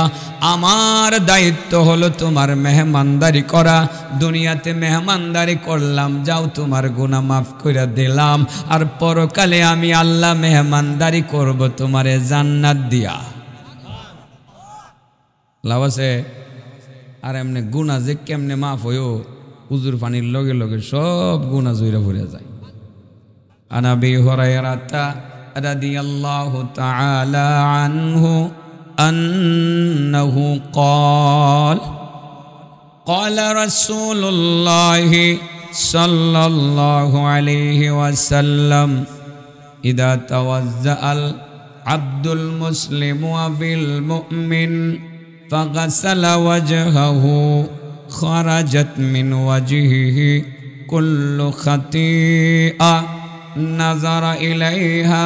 আমার দায়িত্ব হলো তোমার মেহমানদারি করা দুনিয়াতে মেহমানদারি করলাম যাও তোমার গুণা মাফ করে দিলাম আর পরকালে আমি আল্লাহ মেহমানদারি করব তোমারে জান্নাত দিয়া লাভ আছে আর এমনি গুণা যে কেমনে মাফ হইও উজুর পানির লগে লগে সব গুণা জুইরা ভরে যায় আনাবি হরাই রাতা رضي الله تعالى عنه أنه قال قال رسول الله صلى الله عليه وسلم إذا توزأ العبد المسلم وفي المؤمن فغسل وجهه خرجت من وجهه كل خطيئة نظر إليها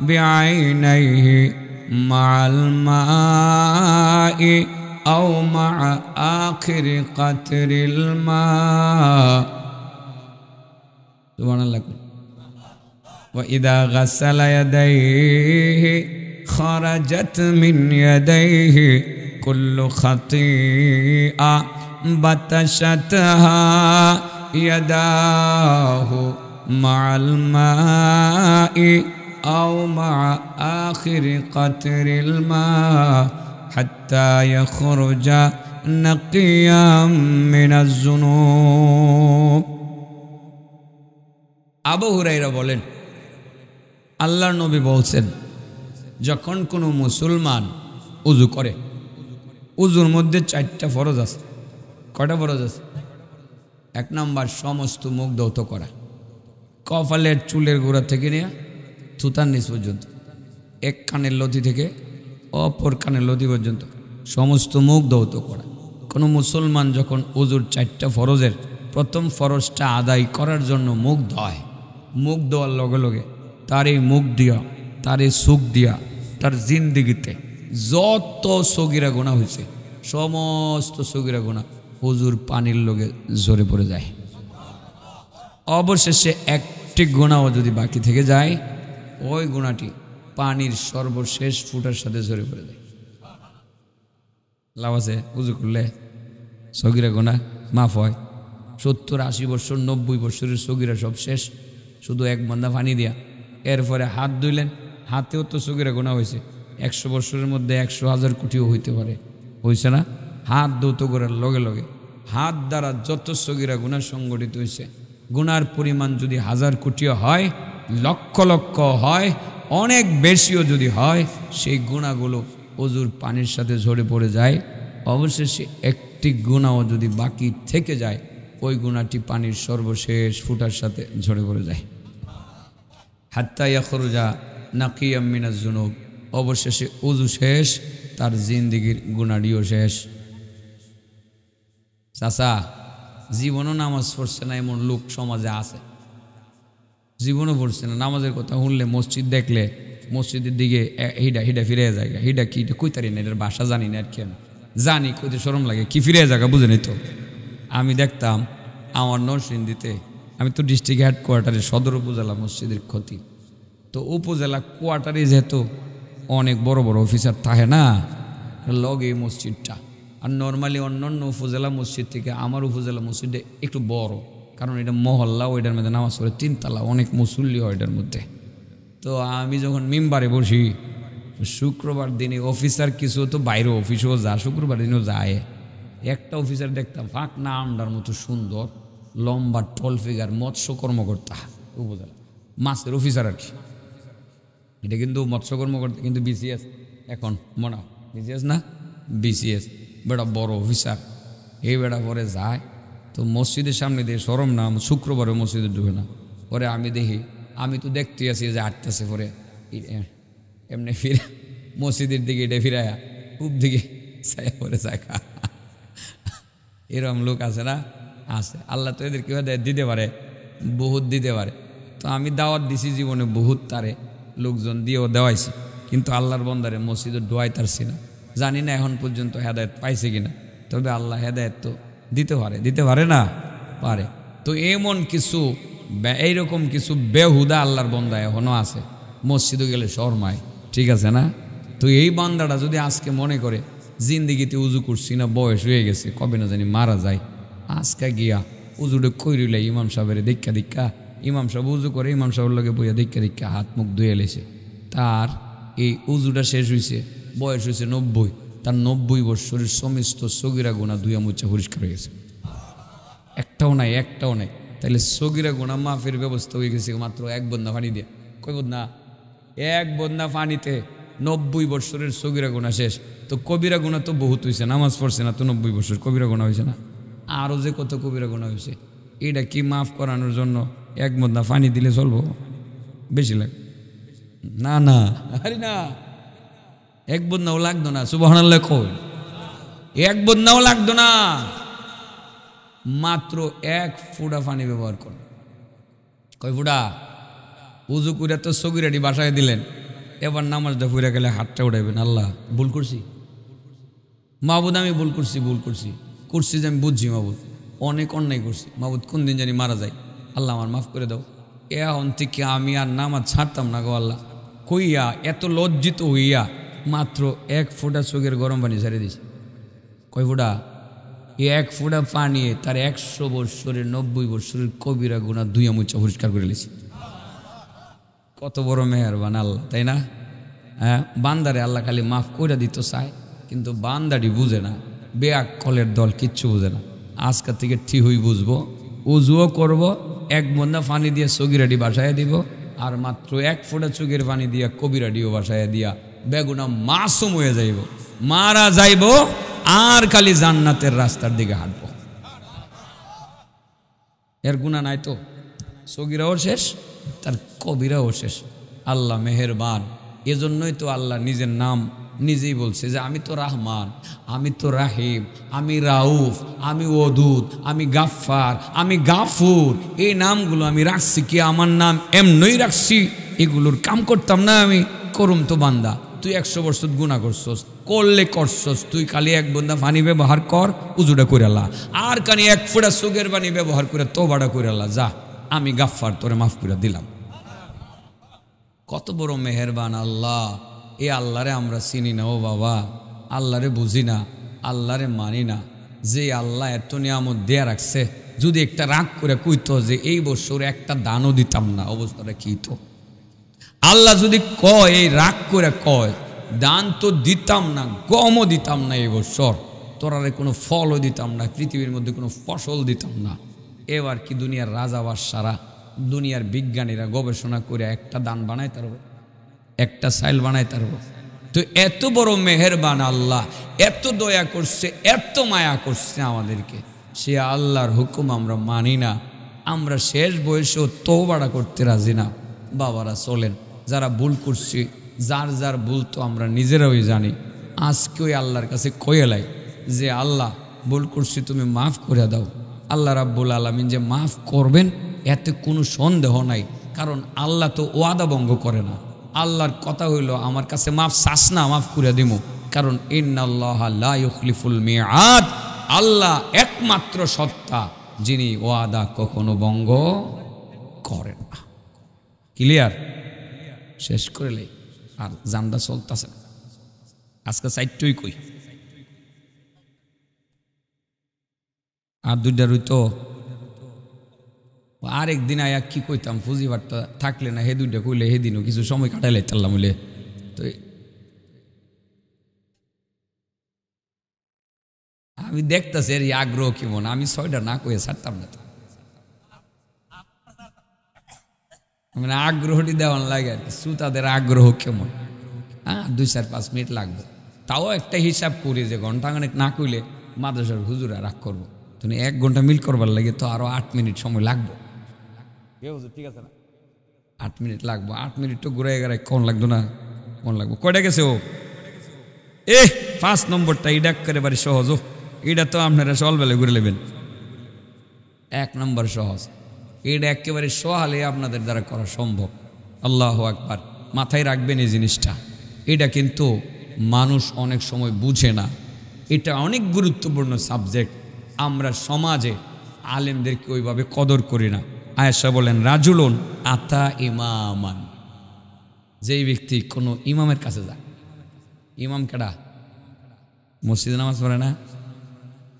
بعينيه مع الماء أو مع آخر قطر الماء سبحان الله وإذا غسل يديه خرجت من يديه كل خطيئة بطشتها يداه مع الماء أو مع آخر قطر الماء حتى يخرج نقيا من الذنوب আবু হুরাইরা বলেন আল্লাহর নবী বলছেন যখন কোনো মুসলমান উজু করে উজুর মধ্যে চারটা ফরজ আছে কটা ফরজ আছে এক নম্বর সমস্ত মুখ দৌত করা কপালের চুলের গোড়া থেকে নিয়ে থুতার নিচ পর্যন্ত এক কানের লতি থেকে অপর কানের লতি পর্যন্ত সমস্ত মুখ দৌত করা কোনো মুসলমান যখন ওজুর চারটা ফরজের প্রথম ফরজটা আদায় করার জন্য মুখ ধয় মুখ দেওয়ার লগে লগে তার এই মুখ দিয়া তার এই সুখ দিয়া তার জিন্দিগিতে যত সগিরা গোনা হয়েছে সমস্ত সগিরা গোনা হুজুর পানির লোকে জোরে পড়ে যায় অবশেষে এক একটি গোনাও যদি বাকি থেকে যায় ওই গোনাটি পানির সর্বশেষ ফুটার সাথে ঝরে পড়ে যায় লাভ আছে উজু করলে সগিরা গোনা মাফ হয় সত্তর আশি বছর নব্বই বছরের সগিরা সব শেষ শুধু এক বন্ধা পানি দেয়া এরপরে হাত ধুইলেন হাতেও তো সগিরা গোনা হয়েছে একশো বছরের মধ্যে একশো হাজার কোটিও হইতে পারে হয়েছে না হাত দৌত করার লগে লগে হাত দ্বারা যত সগিরা গুণা সংগঠিত হয়েছে গুনার পরিমাণ যদি হাজার কোটিও হয় লক্ষ লক্ষ হয় অনেক বেশিও যদি হয় সেই গুণাগুলো অজুর পানির সাথে ঝরে পড়ে যায় অবশেষে একটি গুণাও যদি বাকি থেকে যায় ওই গুণাটি পানির সর্বশেষ ফুটার সাথে ঝরে পড়ে যায় হাত্তা খরুজা নাকি আমিনাজ জুনুক অবশেষে উজু শেষ তার জিন্দিগির গুণাডিও শেষ চাষা জীবনও নামাজ পড়ছে না এমন লোক সমাজে আছে জীবনও পড়ছে না নামাজের কথা শুনলে মসজিদ দেখলে মসজিদের দিকে হিডা হিডা ফিরে যায় হিডা কি কই না এটার বাসা জানি না আর কি আমি জানি কইতে সরম লাগে কি ফিরে যাগা বুঝে নি তো আমি দেখতাম আমার নরসিন্দিতে আমি তো ডিস্ট্রিক্ট হেডকোয়ার্টারে সদর উপজেলা মসজিদের ক্ষতি তো উপজেলা কোয়ার্টারে যেহেতু অনেক বড় বড় অফিসার থাকে না লগে মসজিদটা আর নর্মালি অন্যান্য উপজেলা মসজিদ থেকে আমার উপজেলা মসজিদে একটু বড় কারণ এটা মহল্লা ওইটার মধ্যে নামাজ পড়ে তিনতলা অনেক মুসল্লি হয় ওইটার মধ্যে তো আমি যখন মেম্বারে বসি শুক্রবার দিনে অফিসার কিছু তো বাইরে অফিসেও যা শুক্রবার দিনেও যায় একটা অফিসার দেখতাম ফাঁক না আমডার মতো সুন্দর লম্বা টল ফিগার মৎস্য কর্মকর্তা উপজেলা মাছের অফিসার আর কি এটা কিন্তু মৎস্য কর্মকর্তা কিন্তু বিসিএস এখন মনে বিসিএস না বিসিএস বেড়া বড় অফিসার এই বেড়া পরে যায় তো মসজিদের সামনে দিয়ে সরম নাম শুক্রবারে মসজিদে ঢুকে না পরে আমি দেখি আমি তো দেখতে আছি যে আটতেছে পরে এমনি ফিরে মসজিদের দিকে এটা ফিরায়া খুব দিকে ছায়া পরে যায় এরম লোক আছে না আছে আল্লাহ তো এদের কীভাবে দিতে পারে বহুত দিতে পারে তো আমি দাওয়াত দিছি জীবনে বহুত তারে লোকজন দিয়েও দেওয়াইছি কিন্তু আল্লাহর বন্দারে মসজিদে ডোয়াই তারছি না জানি না এখন পর্যন্ত হেদায়ত পাইছে কিনা তবে আল্লাহ হেদায়ত তো দিতে পারে দিতে পারে না পারে তো এমন কিছু এইরকম কিছু বেহুদা আল্লাহর বন্দা এখনও আছে মসজিদে গেলে শর্মায় ঠিক আছে না তো এই বান্দাটা যদি আজকে মনে করে জিন্দিগিতে উজু করছি না বয়স হয়ে গেছে কবে না জানি মারা যায় আজকে গিয়া উজুটা কইরিলে ইমাম সাহেবের দীক্ষা দীক্ষা ইমাম সাহেব উজু করে ইমাম সাহেবের লোকে বইয়া দীক্ষা দীক্ষা হাত মুখ ধুয়ে লেছে তার এই উজুটা শেষ হয়েছে বয়স হয়েছে নব্বই তার নব্বই বৎসরের সমস্ত সগিরা গোনা দুই মোচা পরিষ্কার হয়ে গেছে একটাও নাই একটাও নাই তাহলে সগিরা গোনা মাফের ব্যবস্থা হয়ে গেছে মাত্র এক বন্ধা পানি দিয়ে কই বদনা এক বদনা পানিতে নব্বই বৎসরের সগিরা গোনা শেষ তো কবিরা গোনা তো বহুত হয়েছে নামাজ পড়ছে না তো নব্বই বছর কবিরা গোনা হয়েছে না আরও যে কত কবিরা গোনা হয়েছে এটা কি মাফ করানোর জন্য এক বদনা পানি দিলে চলবো বেশি লাগে না না আরে না এক নাও লাগতো না সুবহানাল্লাহ কই এক নাও লাগতো না মাত্র এক ফুটা পানি ব্যবহার করুন কই ফুটা উজু করে তো সগিরাটি বাসায় দিলেন এবার নামাজটা ফুরে গেলে হাতটা উঠাইবেন আল্লাহ ভুল করছি মাহবুদ আমি ভুল করছি ভুল করছি করছি যে আমি বুঝছি মাহবুদ অনেক অন্যায় করছি মাহবুদ কোন দিন জানি মারা যায় আল্লাহ আমার মাফ করে দাও এখন থেকে আমি আর নামাজ ছাড়তাম না গো আল্লাহ কইয়া এত লজ্জিত হইয়া মাত্র এক ফোঁটা চোখের গরম পানি ছেড়ে দিয়েছে কয় ফোঁটা এই এক ফোঁটা পানি তার একশো বৎসরের নব্বই বৎসরের কবিরা গুণা দুই আমুচা পরিষ্কার করে নিয়েছে কত বড় বান আল্লাহ তাই না হ্যাঁ বান্দারে আল্লাহ খালি মাফ করে দিত চায় কিন্তু বান্দারি বুঝে না বেয়াক কলের দল কিচ্ছু বুঝে না আজকাল থেকে হই বুঝবো উজুও করব এক বন্ধা পানি দিয়ে সগিরাটি বাসায় দিব আর মাত্র এক ফোঁটা চোখের পানি দিয়া কবিরাডিও বাসায় দিয়া বেগুনা মাসুম হয়ে যাইব মারা যাইব আর খালি জান্নাতের রাস্তার দিকে হাঁটব এর গুণা নাই তো সগিরাও শেষ তার কবিরাও শেষ আল্লাহ মেহেরবান এজন্যই তো আল্লাহ নিজের নাম নিজেই বলছে যে আমি তো রাহমান আমি তো রাহিম আমি রাউফ আমি ওদুদ আমি গাফফার আমি গাফুর এই নামগুলো আমি রাখছি কি আমার নাম এমনই রাখছি এগুলোর কাম করতাম না আমি করুম তো বান্দা তুই একশো বছর গুণা করছস করলে করছস তুই কালি এক বন্ধা পানি ব্যবহার কর উজুটা কইরালা আর কানি এক ফোঁটা সুগের পানি ব্যবহার করে তোবাটা কইরালা যা আমি গাফফার তোরে মাফ করে দিলাম কত বড় মেহেরবান আল্লাহ এ আল্লাহরে আমরা চিনি না ও বাবা আল্লাহরে বুঝি না আল্লাহরে মানি না যে আল্লাহ এত নিয়ামত দেয়া রাখছে যদি একটা রাগ করে কইতো যে এই বছর একটা দানও দিতাম না অবস্থাটা কী তো আল্লাহ যদি কয় এই রাগ করে কয় দান তো দিতাম না গমও দিতাম না এবছর তোরারে কোনো ফলও দিতাম না পৃথিবীর মধ্যে কোনো ফসল দিতাম না এবার কি দুনিয়ার রাজা সারা দুনিয়ার বিজ্ঞানীরা গবেষণা করে একটা দান বানায় তারব একটা সাইল বানায় তারব তো এত বড় মেহেরবান আল্লাহ এত দয়া করছে এত মায়া করছে আমাদেরকে সে আল্লাহর হুকুম আমরা মানি না আমরা শেষ বয়সেও বাড়া করতে রাজি না বাবারা চলেন যারা ভুল করছি যার যার ভুল তো আমরা নিজেরাই জানি আজকে ওই আল্লাহর কাছে কয়েলাই যে আল্লাহ ভুল করছি তুমি মাফ করে দাও আল্লাহ রাব্বুল আলমিন যে মাফ করবেন এতে কোনো সন্দেহ নাই কারণ আল্লাহ তো ওয়াদা ভঙ্গ করে না আল্লাহর কথা হইল আমার কাছে মাফ শাস না মাফ করে দিব কারণ ইন্নাল্লাহলিফুল মেয়াদ আল্লাহ একমাত্র সত্তা যিনি ওয়াদা কখনো ভঙ্গ করেন না ক্লিয়ার শেষ করে লাই আর জান্দা চলতেছে আজকে সাইডটুই কই আর দুইটা আরেক দিন আয়া কি কইতাম ফুজিবারটা থাকলে না হে দুইটা কইলে দিনও কিছু সময় কাটাইলে চাললাম বলে তো আমি দেখতেছি এর আগ্রহ কেমন আমি ছয়টা না কয়ে ছাড়তাম না তো মানে আগ্রহটি দেওয়ান লাগে আর কি তাদের আগ্রহ কেমন হ্যাঁ দুই চার পাঁচ মিনিট লাগবে তাও একটা হিসাব করি যে ঘন্টা অনেক না কইলে মাদ্রাসার হুজুরা রাগ করবো তুমি এক ঘন্টা মিল করবার লাগে তো আরও আট মিনিট সময় লাগবে ঠিক আছে না আট মিনিট লাগবো আট মিনিট তো ঘুরে গেলে কোন লাগতো না কোন লাগবো কয়টা গেছে ও এ পাঁচ নম্বরটা এটা বাড়ি সহজ ও এটা তো আপনারা সকালবেলায় ঘুরে নেবেন এক নম্বর সহজ এটা একেবারে সহালে আপনাদের দ্বারা করা সম্ভব আল্লাহ আকবার মাথায় রাখবেন এই জিনিসটা এটা কিন্তু মানুষ অনেক সময় বুঝে না এটা অনেক গুরুত্বপূর্ণ সাবজেক্ট আমরা সমাজে আলেমদেরকে ওইভাবে কদর করি না আয়েশা বলেন রাজুলন আতা ইমামান যেই ব্যক্তি কোনো ইমামের কাছে যায় ইমাম কেডা মসজিদ নামাজ পড়ে না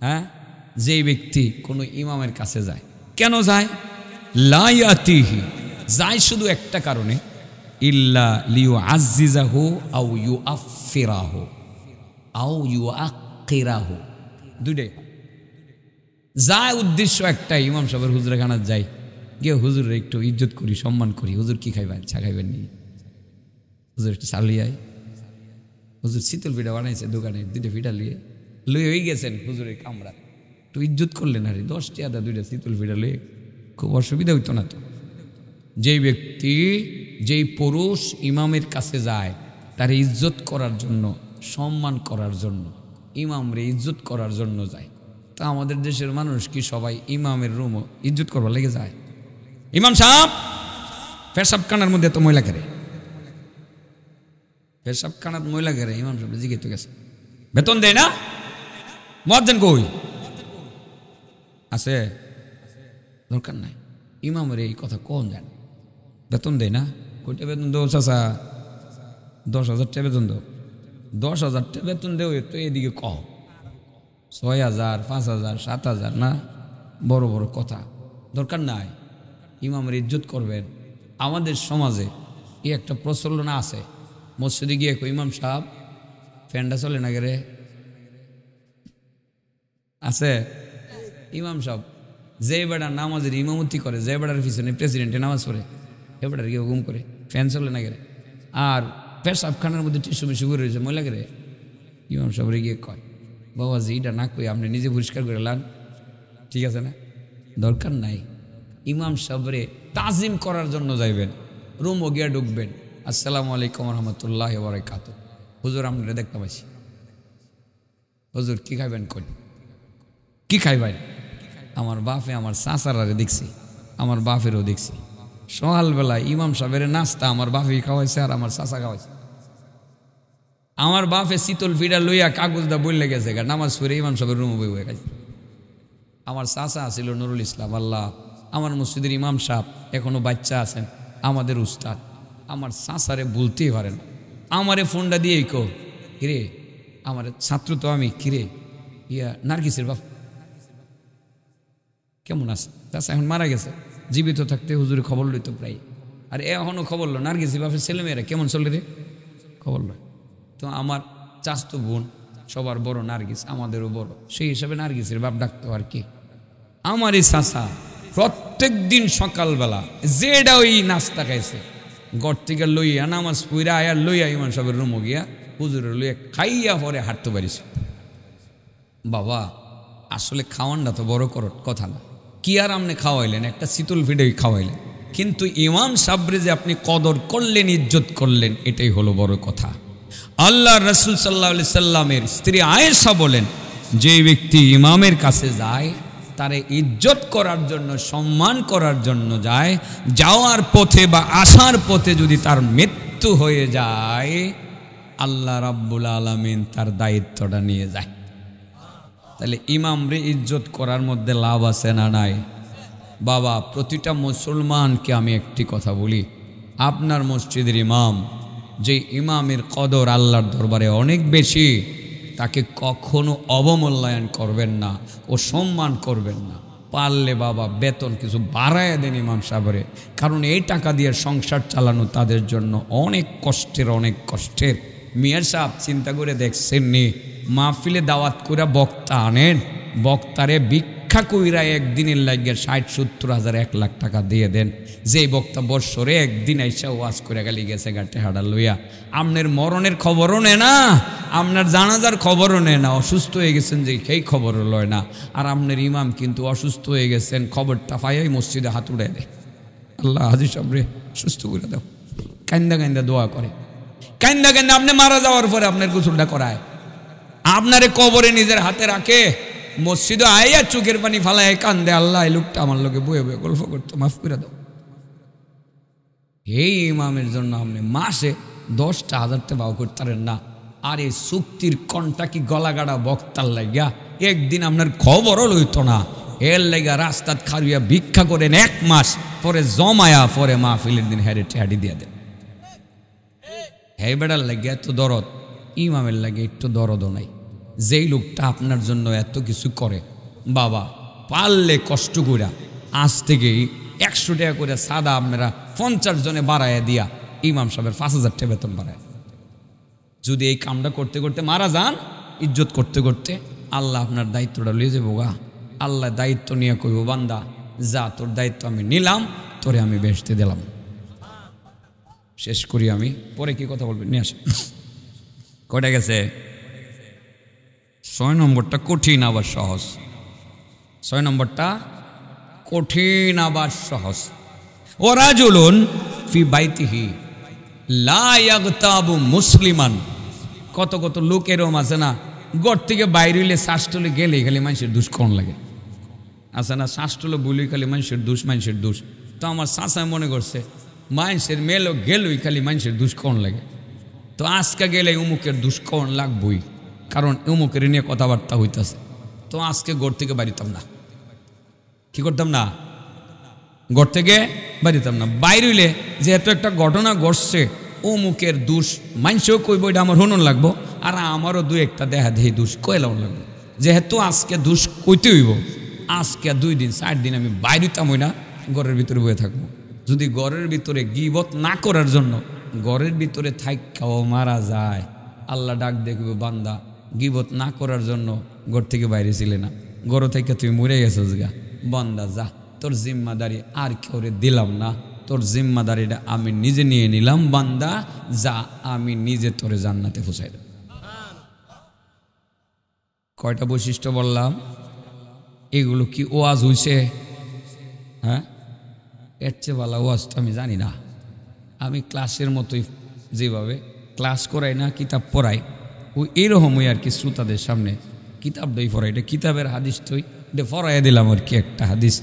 হ্যাঁ যেই ব্যক্তি কোনো ইমামের কাছে যায় কেন যায় লাইয়াতিহি যায় শুধু একটা কারণে ইল্লা লিউ হো আউ ইউ হো আউ ইউ হো দুটাই যায় উদ্দেশ্য একটা ইমাম সাহেবের হুজুরে খানার যাই গিয়ে হুজুর একটু ইজ্জত করি সম্মান করি হুজুর কি খাইবেন চা খাইবেন নি হুজুর একটু চাল হুজুর শীতল পিঠা বানাইছে দোকানে দুইটা পিঠা লিয়ে লুয়ে হয়ে গেছেন হুজুরের কামরা একটু ইজ্জত করলেন আরে দশটি আদা দুইটা শীতল পিঠা লুয়ে খুব অসুবিধা হইতো না তো যেই ব্যক্তি যেই পুরুষ ইমামের কাছে যায় তার ইজ্জত করার জন্য সম্মান করার জন্য ইমামরে ইজ্জত করার জন্য যায় তা আমাদের দেশের মানুষ কি সবাই ইমামের রুম ইজ্জত করবার লেগে যায় ইমাম পেশাব ফেরসাবখানার মধ্যে তো মহিলা পেশাব ফেরসাবখানার মহিলা করে ইমাম সাহেব তো গেছে বেতন দেয় না মহাজন কই আছে দরকার নাই ইমামের এই কথা কন জানে বেতন দেয় না কয়টা বেতন দেও চাষা দশ হাজারটা বেতন দেও দশ হাজারটা বেতন দেও তো এদিকে কহ ছয় হাজার পাঁচ হাজার সাত হাজার না বড় বড় কথা দরকার নাই ইমামের ইজ্জত করবেন আমাদের সমাজে এ একটা প্রচলন আছে মসজিদে গিয়ে ইমাম সাহেব ফ্যানটা চলে না গেরে আছে ইমাম সাহেব যে বেড়া নামাজের ইমামতি করে যে বেড়ার পিছনে প্রেসিডেন্টে নামাজ পড়ে এ বেড়ার কেউ ঘুম করে ফ্যান চলে না গেলে আর পেশাবখানার মধ্যে টিসু মিশু করে রয়েছে মহিলা গেলে ইমাম সবরে গিয়ে কয় বাবা জি এটা না কই আপনি নিজে পরিষ্কার করে লান ঠিক আছে না দরকার নাই ইমাম সাবরে তাজিম করার জন্য যাইবেন রুম গিয়া ঢুকবেন আসসালামু আলাইকুম রহমতুল্লাহ বরাকাত হুজুর আমরা দেখতে পাচ্ছি হুজুর কী খাইবেন কই কী খাইবেন আমার বাপে আমার চাচারারে দেখছি আমার বাপেরও দেখছি সকালবেলায় ইমাম সাহেবের নাস্তা আমার বাফে খাওয়াইছে আর আমার সাঁসা খাওয়াইছে আমার বাপে শীতল ফিডা লইয়া কাগজটা বললে গেছে গা নামাজ ফিরে ইমাম সাহেবের রুম বই হয়ে গেছে আমার সাঁসা আছিল নুরুল ইসলাম আল্লাহ আমার মসজিদের ইমাম সাহেব এখনও বাচ্চা আছেন আমাদের উস্তাদ আমার সাঁসারে বলতেই পারে না আমারে ফোনটা দিয়েই কো কিরে আমার ছাত্র তো আমি কিরে ইয়া নার্গিসের বাপ কেমন আছে তা এখন মারা গেছে জীবিত থাকতে হুজুরে খবর লইত প্রায় আর এখনও খবর লো গেছি বাপের ছেলে মেয়েরা কেমন চলে রে খবর লয় তো আমার চাস্ত বোন সবার বড় নার্গিস আমাদেরও বড় সেই হিসাবে নার্গিসের বাপ ডাকতো আর কি আমারই চাচা প্রত্যেক দিন সকালবেলা যেটা ওই নাস্তা খাইছে গড় থেকে লইয়া নামাজ পুইরা আয়া লইয়া ইমান সবের রুমো গিয়া হুজুরে লইয়া খাইয়া পরে হাঁটতে পারিস বাবা আসলে খাওয়ানটা তো বড় কর কথা না কি আর আমনে খাওয়াইলেন একটা শীতল ভিডেই খাওয়াইলেন কিন্তু ইমাম সাবরে যে আপনি কদর করলেন ইজ্জত করলেন এটাই হলো বড় কথা আল্লাহ রসুল সাল্লাহ সাল্লামের স্ত্রী আয়েশা বলেন যে ব্যক্তি ইমামের কাছে যায় তারে ইজ্জত করার জন্য সম্মান করার জন্য যায় যাওয়ার পথে বা আসার পথে যদি তার মৃত্যু হয়ে যায় আল্লাহ রাব্বুল আলমিন তার দায়িত্বটা নিয়ে যায় তাহলে ইমামরে ইজ্জত করার মধ্যে লাভ আছে না নাই বাবা প্রতিটা মুসলমানকে আমি একটি কথা বলি আপনার মসজিদের ইমাম যে ইমামের কদর আল্লাহর দরবারে অনেক বেশি তাকে কখনো অবমূল্যায়ন করবেন না ও সম্মান করবেন না পারলে বাবা বেতন কিছু বাড়ায় দেন ইমাম সাহেবরে কারণ এই টাকা দিয়ে সংসার চালানো তাদের জন্য অনেক কষ্টের অনেক কষ্টের মিয়া সাহেব চিন্তা করে দেখছেন নি মাহফিলে দাওয়াত কইরা বক্তা আনেন বক্তারে ভিক্ষা কইরা একদিনের লাগিয়ে ষাট সত্তর হাজার এক লাখ টাকা দিয়ে দেন যেই বক্তা বৎসরে একদিন আইসা ওয়াজ করে গেলি গেছে গাটে হাড়া লইয়া আপনার মরণের খবরও নে না আপনার জানাজার খবরও নে না অসুস্থ হয়ে গেছেন যে সেই খবরও লয় না আর আপনার ইমাম কিন্তু অসুস্থ হয়ে গেছেন খবরটা পাইয়াই মসজিদে হাত উড়ে দেয় আল্লাহ হাজি সাবরে সুস্থ করে দাও কান্দা কান্দা দোয়া করে কান্দা কান্দা আপনি মারা যাওয়ার পরে আপনার গোসলটা করায় আপনারে কবরে নিজের হাতে রাখে মসজিদে আইয়া চোখের পানি ফালায় কান্দে আল্লাহ এই লোকটা আমার লোকে বয়ে বয়ে গল্প করতো মাফ করে দাও এই ইমামের জন্য আপনি মাসে দশটা হাজারটা বাউ করতারেন না আর এই চুক্তির কণ্টা কি গলাগাড়া বক্তার লাগিয়া একদিন আপনার খবরও লইত না এর লাগিয়া রাস্তাত খারুইয়া ভিক্ষা করেন এক মাস পরে জমায়া পরে মাহফিলের দিন হ্যারে ঠ্যাডি দিয়া দেন হ্যাঁ বেড়ার লাগিয়া তো দরদ ইমামের লাগে একটু দরদও নাই যেই লোকটা আপনার জন্য এত কিছু করে বাবা পারলে কষ্ট করা আজ থেকেই একশো টাকা করে সাদা আপনারা পঞ্চাশ জনে বাড়াইয়া দিয়া ইমাম সাহেবের পাঁচ হাজার টাকা বেতন বাড়ায় যদি এই কামটা করতে করতে মারা যান ইজ্জত করতে করতে আল্লাহ আপনার দায়িত্বটা লিয়ে যাবো গা আল্লাহ দায়িত্ব নিয়ে কইব বান্দা যা তোর দায়িত্ব আমি নিলাম তোরে আমি বেসতে দিলাম শেষ করি আমি পরে কি কথা বলবেন নিয়ে আসেন কটা গেছে ছয় নম্বরটা কঠিন আবার সহজ ছয় নম্বরটা কঠিন আবার সহজ ও জুলুন ফি বাইতিহি লাবু মুসলিমান কত কত লোক এরম আছে না গড় থেকে বাইরে হইলে শ্বাসটলে গেলে খালি মানুষের দুষ্করণ লাগে আছে আচ্ছা না শ্বাসটলে বলি খালি মানুষের দুষ মানুষের দুষ তো আমার শাঁসায় মনে করছে মানুষের মেলো গেলই খালি মানুষের দুষ্করণ লাগে তো আজকে গেলে উমুকের দুষ্করণ লাগবই কারণ উমুকের নিয়ে কথাবার্তা হইতেছে তো আজকে গড় থেকে বাড়িতাম না কি করতাম না গড় থেকে বাড়িতাম না বাইরইলে যেহেতু একটা ঘটনা ঘটছে অমুকের দুষ মানুষও কইব এটা আমার হনন লাগবো আর আমারও দু একটা দেহা দেহি দুষ কয়লাও লাগবো যেহেতু আজকে দুষ কইতে হইব আজকে দুই দিন চার দিন আমি বাইরে হই না ঘরের ভিতরে বয়ে থাকবো যদি ঘরের ভিতরে গিবত না করার জন্য ঘরের ভিতরে থাইকাও মারা যায় আল্লাহ ডাক দেখবে বান্দা গিবত না করার জন্য ঘর থেকে বাইরে ছিলে না ঘর থেকে তুমি মরে গেছো গা বান্দা যা তোর জিম্মাদারি আর কেউরে দিলাম না তোর জিম্মাদারিটা আমি নিজে নিয়ে নিলাম বান্দা যা আমি নিজে তোরে জান্নাতে ফুসাই দেব কয়টা বৈশিষ্ট্য বললাম এগুলো কি ওয়াজ হইছে হ্যাঁ এর চেয়ে বলা ওয়াজ তো আমি জানি না আমি ক্লাসের মতোই যেভাবে ক্লাস করাই না কিতাব পড়াই ওই এরকমই আর কি শ্রোতাদের সামনে কিতাব দই পড়াই এটা কিতাবের হাদিস তৈ এটা ফরাইয়া দিলাম আর কি একটা হাদিস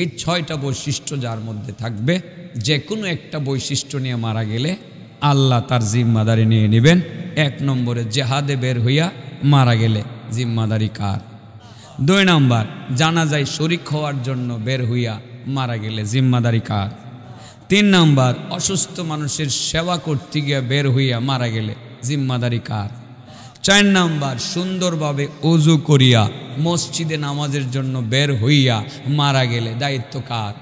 এই ছয়টা বৈশিষ্ট্য যার মধ্যে থাকবে যে কোনো একটা বৈশিষ্ট্য নিয়ে মারা গেলে আল্লাহ তার জিম্মাদারি নিয়ে নেবেন এক নম্বরে জেহাদে বের হইয়া মারা গেলে জিম্মাদারি কার দুই নাম্বার জানা যায় শরিক হওয়ার জন্য বের হইয়া মারা গেলে জিম্মাদারি কার তিন নাম্বার অসুস্থ মানুষের সেবা করতে গিয়া বের হইয়া মারা গেলে জিম্মাদারি কার চার নাম্বার সুন্দরভাবে অজু করিয়া মসজিদে নামাজের জন্য বের হইয়া মারা গেলে দায়িত্ব কার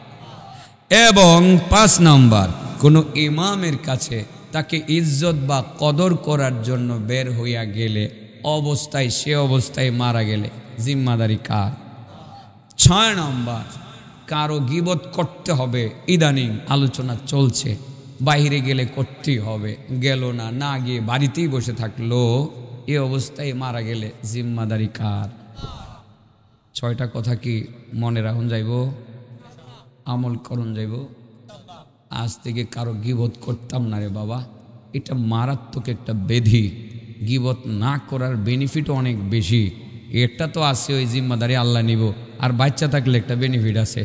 এবং পাঁচ নাম্বার কোনো ইমামের কাছে তাকে ইজ্জত বা কদর করার জন্য বের হইয়া গেলে অবস্থায় সে অবস্থায় মারা গেলে জিম্মাদারি কার ছয় নাম্বার কারো গিবত করতে হবে ইদানিং আলোচনা চলছে বাহিরে গেলে করতেই হবে গেল না না গিয়ে বাড়িতেই বসে থাকলো এ অবস্থায় মারা গেলে জিম্মাদারি কার ছয়টা কথা কি মনে রাখুন যাইব আমল করুন যাইব আজ থেকে কারো গিবত করতাম না রে বাবা এটা মারাত্মক একটা বেধি গিবত না করার বেনিফিট অনেক বেশি এটা তো আছে ওই জিম্মাদারি আল্লাহ নিব আর বাচ্চা থাকলে একটা বেনিফিট আছে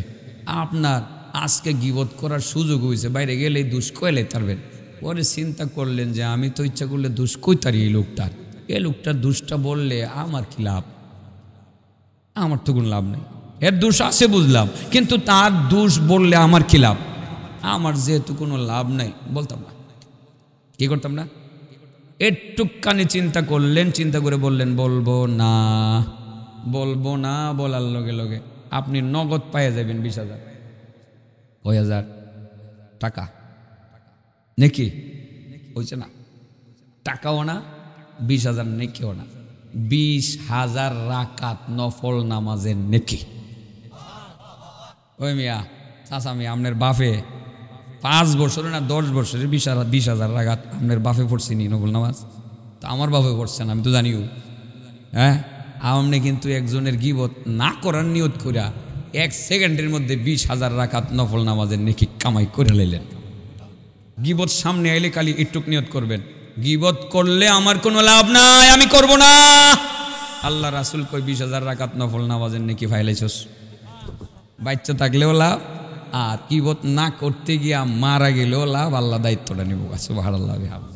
আপনার আজকে গিবোধ করার সুযোগ হয়েছে বাইরে গেলেই দুষ্কয়লে তারবেন পরে চিন্তা করলেন যে আমি তো ইচ্ছা করলে দুষ্কই তারি এই লোকটার এ লোকটার দুষ্টা বললে আমার কি লাভ আমার তো কোনো লাভ নেই এর দোষ আছে বুঝলাম কিন্তু তার দোষ বললে আমার কি লাভ আমার যেহেতু কোনো লাভ নাই বলতাম না কি করতাম না একটুকানি চিন্তা করলেন চিন্তা করে বললেন বলবো না বলবো না বলার লগে লগে আপনি নগদ পায়ে যাবেন বিশ হাজার কয় হাজার টাকা নেকি হয়েছে না টাকাও না বিশ হাজার নেকিও না বিশ হাজার রাকাত নফল নামাজের নেকি ওই মিয়া চাষা মিয়া আপনার বাফে পাঁচ বছরে না দশ বছরে বিশ হাজার বিশ হাজার রাগাত আপনার বাফে পড়ছে নি নবুল নামাজ তো আমার বাফে পড়ছে না আমি তো জানিও হ্যাঁ আমনে কিন্তু একজনের গিবত না করার নিয়ত করিয়া এক সেকেন্ডের মধ্যে বিশ হাজার রাখাত নফল নামাজের নেকি কামাই করে নিলেন গিবত সামনে আইলে কালি একটুক নিয়ত করবেন গিবত করলে আমার কোনো লাভ নাই আমি করব না আল্লাহ রাসুল কই বিশ হাজার রাখাত নফল নামাজের নেকি ফাইলেছস বাচ্চা থাকলেও লাভ আর কিবত না করতে গিয়া মারা গেলেও লাভ আল্লাহ দায়িত্বটা নেব গাছ ভাড়া লাভ